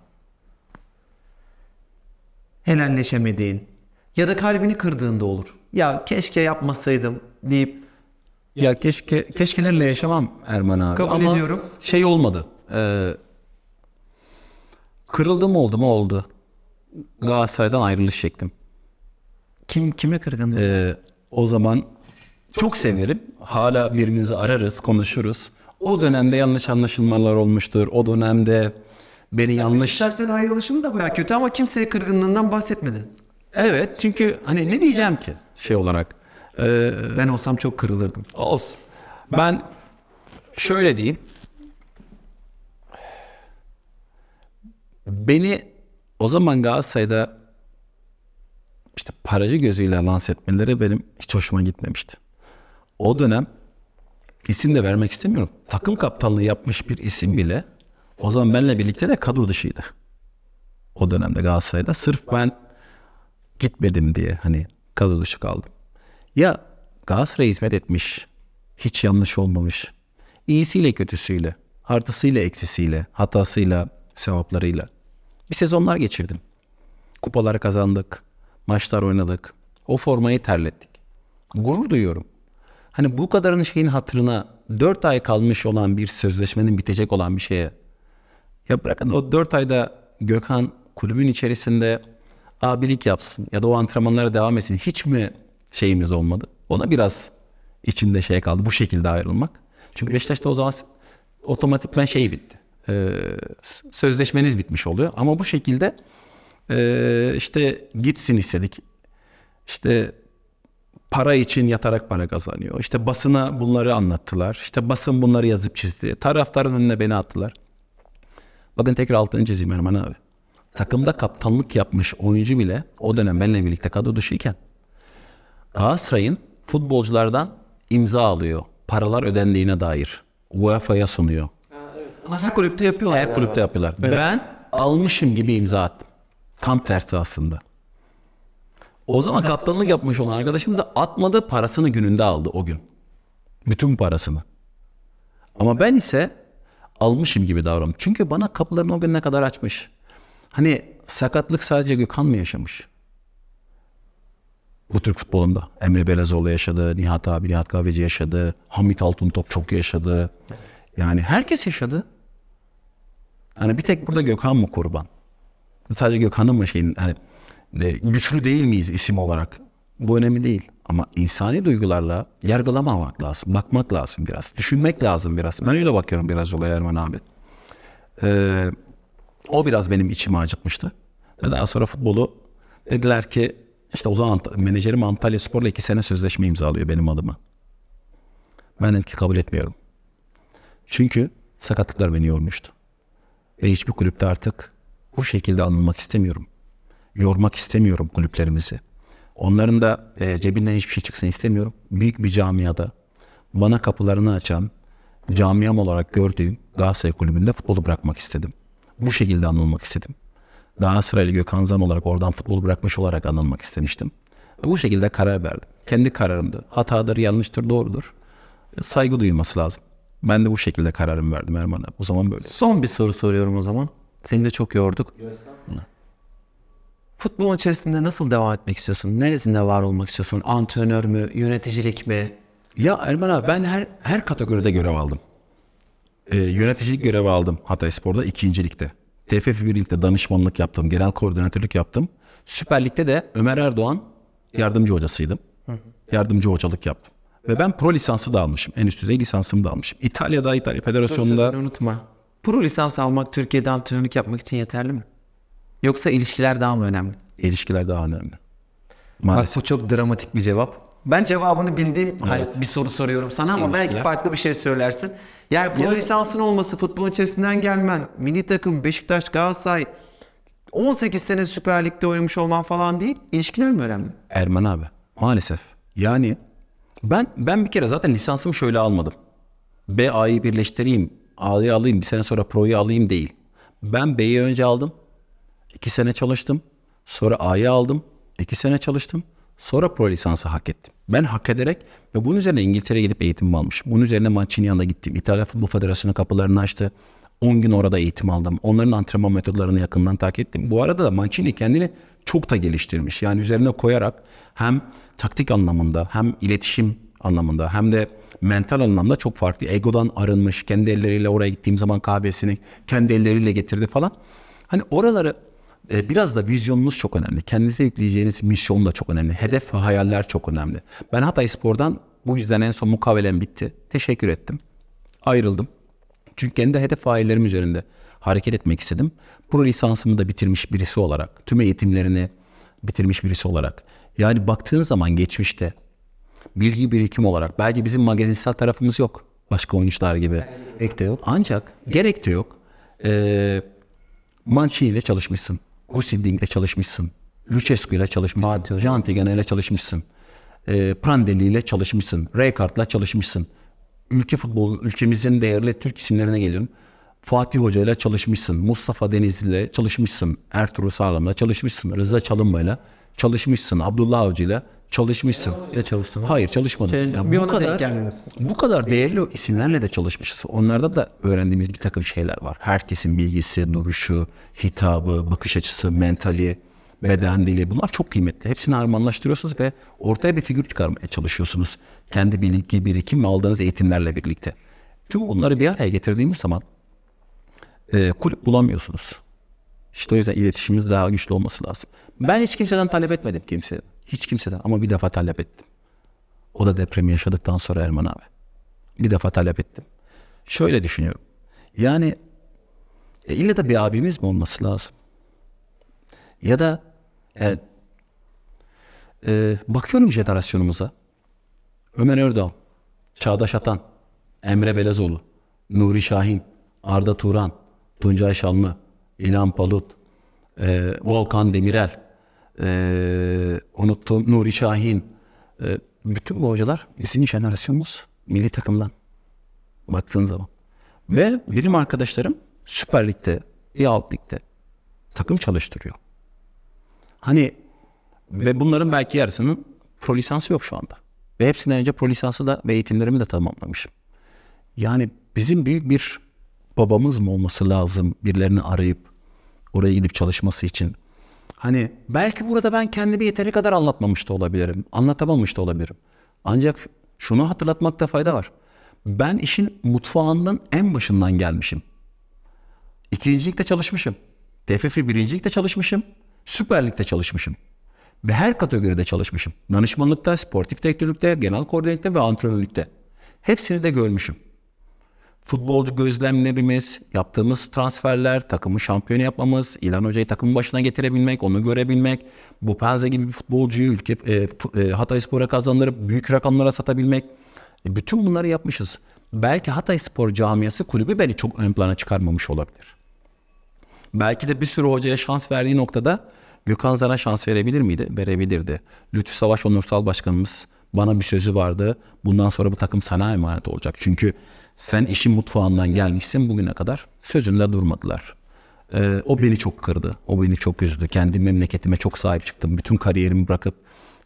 Helalleşemediğin ya da kalbini kırdığında olur. Ya keşke yapmasaydım deyip ya keşke keşkelerle yaşamam Erman abi. Kabul Ama ediyorum. Şey olmadı. E, kırıldım oldu mu oldu. Galatasaray'dan ayrılış şeklim. Kim kime kırgın? E, ee, o zaman çok severim. Hala birbirimizi ararız, konuşuruz. O dönemde yanlış anlaşılmalar olmuştur. O dönemde beni yanlış... Beşiktaş'tan ayrılışım da bayağı kötü ama kimseye kırgınlığından bahsetmedin. Evet çünkü hani ne diyeceğim ki şey olarak. Ee, ben olsam çok kırılırdım. Olsun. Ben şöyle diyeyim. Beni o zaman Galatasaray'da işte paracı gözüyle lanse etmeleri benim hiç hoşuma gitmemişti o dönem isim de vermek istemiyorum. Takım kaptanlığı yapmış bir isim bile o zaman benle birlikte de kadro dışıydı. O dönemde Galatasaray'da sırf ben gitmedim diye hani kadro dışı kaldım. Ya Galatasaray'a hizmet etmiş, hiç yanlış olmamış. İyisiyle kötüsüyle, artısıyla eksisiyle, hatasıyla, sevaplarıyla. Bir sezonlar geçirdim. Kupalar kazandık, maçlar oynadık. O formayı terlettik. Gurur duyuyorum. Hani bu kadarın şeyin hatırına 4 ay kalmış olan bir sözleşmenin bitecek olan bir şeye. Ya bırakın o 4 ayda Gökhan kulübün içerisinde abilik yapsın ya da o antrenmanlara devam etsin. Hiç mi şeyimiz olmadı? Ona biraz içinde şey kaldı. Bu şekilde ayrılmak. Çünkü Beşiktaş'ta o zaman otomatikman şey bitti. Ee, sözleşmeniz bitmiş oluyor. Ama bu şekilde ee, işte gitsin istedik. İşte para için yatarak para kazanıyor. İşte basına bunları anlattılar. İşte basın bunları yazıp çizdi. Taraftarın önüne beni attılar. Bakın tekrar altını çizeyim Erman abi. Takımda kaptanlık yapmış oyuncu bile o dönem benimle birlikte kadro dışıyken Galatasaray'ın futbolculardan imza alıyor. Paralar ödendiğine dair. UEFA'ya sunuyor. Ha, evet. Ama her kulüpte yapıyorlar. Her kulüpte yapıyorlar. Evet. Ben almışım gibi imza attım. Tam tersi aslında. O zaman kaptanlık yapmış olan arkadaşım da atmadı parasını gününde aldı o gün. Bütün parasını. Ama ben ise almışım gibi davrandım. Çünkü bana kapılarını o güne kadar açmış. Hani sakatlık sadece Gökhan mı yaşamış? Bu Türk futbolunda. Emre Belezoğlu yaşadı, Nihat abi, Nihat Kahveci yaşadı, Hamit Altuntop çok yaşadı. Yani herkes yaşadı. Hani bir tek burada Gökhan mı kurban? Sadece Gökhan'ın mı şeyin hani e, güçlü değil miyiz isim olarak? Bu önemli değil. Ama insani duygularla yargılamamak lazım. Bakmak lazım biraz. Düşünmek lazım biraz. Ben öyle bakıyorum biraz olaya Erman abi. Ee, o biraz benim içimi acıtmıştı. Ve daha sonra futbolu dediler ki işte o zaman menajerim Antalya Spor'la iki sene sözleşme imzalıyor benim adıma. Ben dedim ki kabul etmiyorum. Çünkü sakatlıklar beni yormuştu. Ve hiçbir kulüpte artık bu şekilde anılmak istemiyorum yormak istemiyorum kulüplerimizi. Onların da e, cebinden hiçbir şey çıksın istemiyorum. Büyük bir camiada bana kapılarını açan, camiam olarak gördüğüm Galatasaray Kulübü'nde futbolu bırakmak istedim. Bu şekilde anılmak istedim. Daha sırayla Gökhan Zan olarak oradan futbolu bırakmış olarak anılmak istemiştim. Bu şekilde karar verdim. Kendi kararımdı. Hatadır, yanlıştır, doğrudur. E, saygı duyulması lazım. Ben de bu şekilde kararımı verdim Erman'a. O zaman böyle. Son bir soru soruyorum o zaman. Seni de çok yorduk. Yunanistan. Futbolun içerisinde nasıl devam etmek istiyorsun? Neresinde var olmak istiyorsun? Antrenör mü, yöneticilik mi? Ya Erman abi ben her her kategoride görev aldım. Ee, yöneticilik görevi aldım Hatay Spor'da ikincilikte. TFF 1 danışmanlık yaptım, genel koordinatörlük yaptım. Süper Lig'de de Ömer Erdoğan yardımcı hocasıydım. Yardımcı hocalık yaptım. Ve ben pro lisansı da almışım. En üst düzey lisansımı da almışım. İtalya'da, İtalya Federasyonu'nda... Unutma. Pro lisans almak Türkiye'de antrenörlük yapmak için yeterli mi? Yoksa ilişkiler daha mı önemli? İlişkiler daha önemli. Maalesef. Bak bu çok dramatik bir cevap. Ben cevabını bildiğim evet. bir soru soruyorum sana ama İlişkiler. belki farklı bir şey söylersin. Yani bunun lisansın olması, futbolun içerisinden gelmen, milli takım, Beşiktaş, Galatasaray, 18 sene Süper Lig'de oynamış olman falan değil. İlişkiler mi önemli? Erman abi maalesef. Yani ben ben bir kere zaten lisansımı şöyle almadım. B A'yı birleştireyim, A'yı alayım, bir sene sonra Pro'yu alayım değil. Ben B'yi önce aldım, 2 sene çalıştım. Sonra A'yı aldım. 2 sene çalıştım. Sonra pro lisansı hak ettim. Ben hak ederek ve bunun üzerine İngiltere'ye gidip eğitim almışım. Bunun üzerine Mancinian'da gittim. İtalya Futbol Federasyonu kapılarını açtı. 10 gün orada eğitim aldım. Onların antrenman metodlarını yakından takip ettim. Bu arada da Mancini kendini çok da geliştirmiş. Yani üzerine koyarak hem taktik anlamında hem iletişim anlamında hem de mental anlamda çok farklı. Egodan arınmış. Kendi elleriyle oraya gittiğim zaman kahvesini kendi elleriyle getirdi falan. Hani oraları e, biraz da vizyonunuz çok önemli. Kendinize yükleyeceğiniz misyon da çok önemli. Hedef ve hayaller çok önemli. Ben Hatay Spor'dan bu yüzden en son mukavelem bitti. Teşekkür ettim. Ayrıldım. Çünkü kendi hedef hayallerim üzerinde hareket etmek istedim. Pro lisansımı da bitirmiş birisi olarak, tüm eğitimlerini bitirmiş birisi olarak. Yani baktığın zaman geçmişte bilgi birikim olarak belki bizim magazinsel tarafımız yok. Başka oyuncular gibi. Gerek de yok. Ancak gerek de yok. Ee, Mancini ile çalışmışsın. Husinding ile çalışmışsın. Lucescu ile çalışmışsın. Jantigen ile çalışmışsın. E, Prandelli ile çalışmışsın. Raykart ile çalışmışsın. Ülke futbolu, ülkemizin değerli Türk isimlerine geliyorum. Fatih Hoca ile çalışmışsın. Mustafa Denizli ile çalışmışsın. Ertuğrul Sağlam ile çalışmışsın. Rıza Çalınma ile çalışmışsın. Abdullah Avcı ile çalışmışsın. Ya çalıştın. Hayır çalışmadım. Şey, ya bir bu kadar bu kadar değerli isimlerle de çalışmışız. Onlarda da öğrendiğimiz bir takım şeyler var. Herkesin bilgisi, duruşu, hitabı, bakış açısı, mentali, beden dili bunlar çok kıymetli. Hepsini harmanlaştırıyorsunuz ve ortaya bir figür çıkarmaya çalışıyorsunuz. Kendi bilgi birikim ve aldığınız eğitimlerle birlikte. Tüm bunları bir araya getirdiğimiz zaman e, kulüp bulamıyorsunuz. İşte o yüzden iletişimimiz daha güçlü olması lazım. Ben hiç kimseden talep etmedim kimseye. Hiç kimseden ama bir defa talep ettim. O da depremi yaşadıktan sonra Erman abi. Bir defa talep ettim. Şöyle düşünüyorum. Yani e, ille de bir abimiz mi olması lazım? Ya da yani, e, e, bakıyorum jenerasyonumuza. Ömer Erdoğan, Çağdaş Atan, Emre Belezoğlu, Nuri Şahin, Arda Turan, Tuncay Şanlı, İlhan Palut, e, Volkan Demirel, e, unuttuğum Nuri Şahin, e, bütün bu hocalar bizim jenerasyonumuz milli takımdan baktığın zaman. Ve benim arkadaşlarım Süper Lig'de, bir alt ligde takım çalıştırıyor. Hani ve bunların belki yarısının pro lisansı yok şu anda. Ve hepsinden önce pro lisansı da ve eğitimlerimi de tamamlamışım. Yani bizim büyük bir babamız mı olması lazım birilerini arayıp oraya gidip çalışması için Hani belki burada ben kendimi yeteri kadar anlatmamış da olabilirim. Anlatamamış da olabilirim. Ancak şunu hatırlatmakta fayda var. Ben işin mutfağının en başından gelmişim. İkincilikte çalışmışım. TFF birincilikte çalışmışım. süperlikte çalışmışım. Ve her kategoride çalışmışım. Danışmanlıkta, sportif direktörlükte, genel koordinatörlükte ve antrenörlükte. Hepsini de görmüşüm futbolcu gözlemlerimiz, yaptığımız transferler, takımı şampiyon yapmamız, İlhan Hoca'yı takımın başına getirebilmek, onu görebilmek, bu Penze gibi bir futbolcuyu ülke e, e, Hatay Spor'a kazandırıp büyük rakamlara satabilmek. E, bütün bunları yapmışız. Belki Hatay Spor camiası kulübü beni çok ön plana çıkarmamış olabilir. Belki de bir sürü hocaya şans verdiği noktada Gökhan Zan'a şans verebilir miydi? Verebilirdi. Lütfü Savaş Onursal Başkanımız bana bir sözü vardı. Bundan sonra bu takım sana emanet olacak. Çünkü sen işin mutfağından gelmişsin bugüne kadar. Sözünde durmadılar. Ee, o beni çok kırdı. O beni çok üzdü. Kendi memleketime çok sahip çıktım. Bütün kariyerimi bırakıp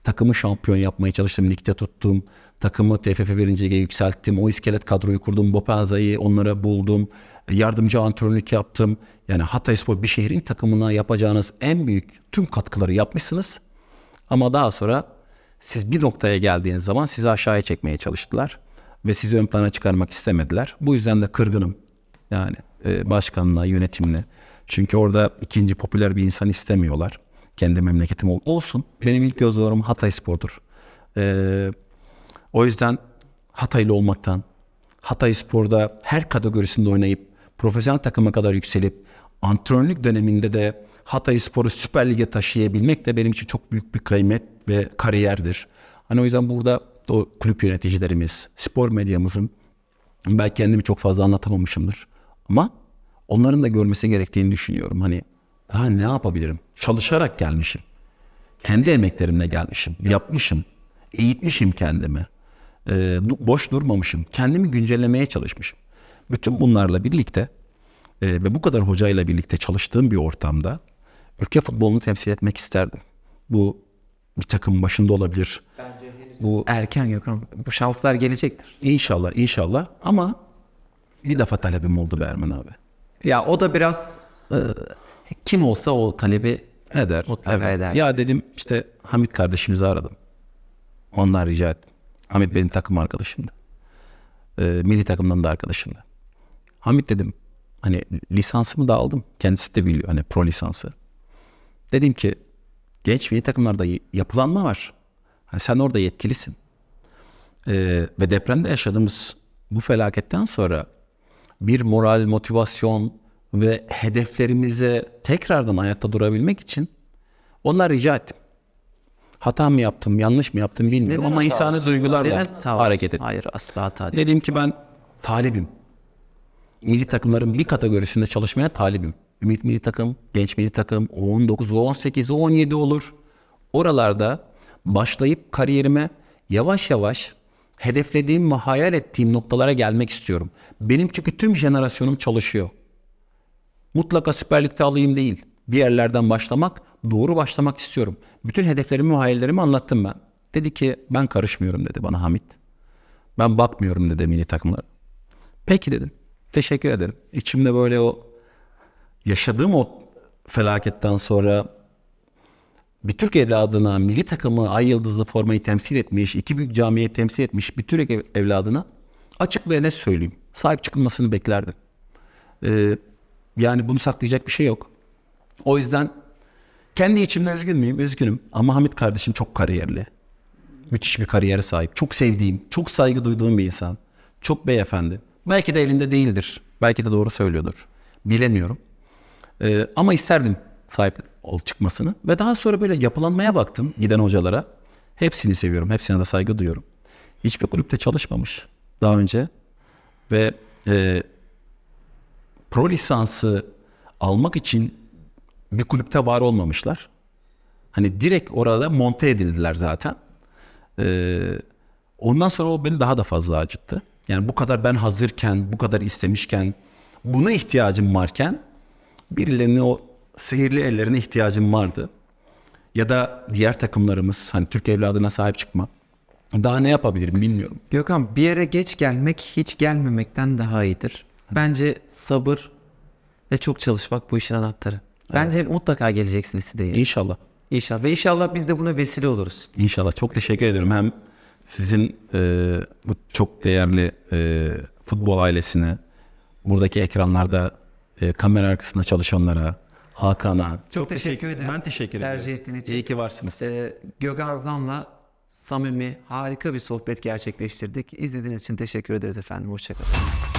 takımı şampiyon yapmaya çalıştım. Ligde tuttum. Takımı TFF 1. Lig'e yükselttim. O iskelet kadroyu kurdum. Bopenza'yı onlara buldum. Yardımcı antrenörlük yaptım. Yani Hatayspor bir şehrin takımına yapacağınız en büyük tüm katkıları yapmışsınız. Ama daha sonra siz bir noktaya geldiğiniz zaman sizi aşağıya çekmeye çalıştılar ve sizi ön plana çıkarmak istemediler. Bu yüzden de kırgınım yani e, başkanlığa, yönetimle. Çünkü orada ikinci popüler bir insan istemiyorlar. Kendi memleketim ol olsun. Benim ilk göz Hatay Spor'dur. E, o yüzden Hataylı olmaktan, Hatay Spor'da her kategorisinde oynayıp profesyonel takıma kadar yükselip antrenörlük döneminde de Hatay Spor'u Süper Lig'e taşıyabilmek de benim için çok büyük bir kıymet ve kariyerdir. Hani o yüzden burada o kulüp yöneticilerimiz, spor medyamızın belki kendimi çok fazla anlatamamışımdır. Ama onların da görmesi gerektiğini düşünüyorum. Hani daha ne yapabilirim? Çalışarak gelmişim. Kendi emeklerimle gelmişim. Yapmışım. Eğitmişim kendimi. E, boş durmamışım. Kendimi güncellemeye çalışmışım. Bütün bunlarla birlikte e, ve bu kadar hocayla birlikte çalıştığım bir ortamda ülke futbolunu temsil etmek isterdim. Bu bir takım başında olabilir. Bence bu. Erken Gökhan. Bu şanslar gelecektir. İnşallah inşallah ama bir defa talebim oldu be Erman abi. Ya o da biraz e, kim olsa o talebi eder. Mutlaka evet. eder. Ya dedim işte Hamit kardeşimizi aradım. Onlar rica ettim. Hamit benim takım arkadaşımdı. E, milli takımdan da arkadaşımdı. Hamit dedim hani lisansımı da aldım. Kendisi de biliyor hani pro lisansı. Dedim ki genç milli takımlarda yapılanma var. Yani sen orada yetkilisin. Ee, ve depremde yaşadığımız bu felaketten sonra bir moral, motivasyon ve hedeflerimize tekrardan ayakta durabilmek için onlar rica ettim. Hata mı yaptım, yanlış mı yaptım bilmiyorum Neden ama insani duygularla hareket ettim. Hayır asla hata değil. Dedim ki ben talibim. Milli takımların bir kategorisinde çalışmaya talibim. Ümit milli takım, genç milli takım, 19, 18, 17 olur. Oralarda başlayıp kariyerime yavaş yavaş hedeflediğim ve hayal ettiğim noktalara gelmek istiyorum. Benim çünkü tüm jenerasyonum çalışıyor. Mutlaka Süper Lig'de alayım değil. Bir yerlerden başlamak, doğru başlamak istiyorum. Bütün hedeflerimi ve hayallerimi anlattım ben. Dedi ki ben karışmıyorum dedi bana Hamit. Ben bakmıyorum dedi mini takımlar. Peki dedim. Teşekkür ederim. İçimde böyle o yaşadığım o felaketten sonra bir Türk evladına milli takımı ay yıldızlı formayı temsil etmiş, iki büyük camiye temsil etmiş bir Türk evladına açık ve ne söyleyeyim sahip çıkılmasını beklerdim. Ee, yani bunu saklayacak bir şey yok. O yüzden kendi içimden üzgün müyüm? Üzgünüm. Ama Hamit kardeşim çok kariyerli. Müthiş bir kariyere sahip. Çok sevdiğim, çok saygı duyduğum bir insan. Çok beyefendi. Belki de elinde değildir. Belki de doğru söylüyordur. Bilemiyorum. Ee, ama isterdim sahip ol çıkmasını ve daha sonra böyle yapılanmaya baktım giden hocalara. Hepsini seviyorum. Hepsine de saygı duyuyorum. Hiçbir kulüpte çalışmamış daha önce ve e, pro lisansı almak için bir kulüpte var olmamışlar. Hani direkt orada monte edildiler zaten. Ee, ondan sonra o beni daha da fazla acıttı. Yani bu kadar ben hazırken, bu kadar istemişken, buna ihtiyacım varken birilerinin o sihirli ellerine ihtiyacım vardı. Ya da diğer takımlarımız hani Türk evladına sahip çıkma. Daha ne yapabilirim bilmiyorum. Gökhan bir yere geç gelmek hiç gelmemekten daha iyidir. Bence sabır ve çok çalışmak bu işin anahtarı. Bence evet. mutlaka geleceksin istediğin. İnşallah. İnşallah ve inşallah biz de buna vesile oluruz. İnşallah. Çok teşekkür ederim. Hem sizin e, bu çok değerli e, futbol ailesine, buradaki ekranlarda e, kamera arkasında çalışanlara, Hakan Hakan'a. Çok teşekkür ederim. Ben teşekkür ederim. Tercih ettiğiniz için. İyi ki varsınız. Ee, Gökhan samimi, harika bir sohbet gerçekleştirdik. İzlediğiniz için teşekkür ederiz efendim. Hoşçakalın.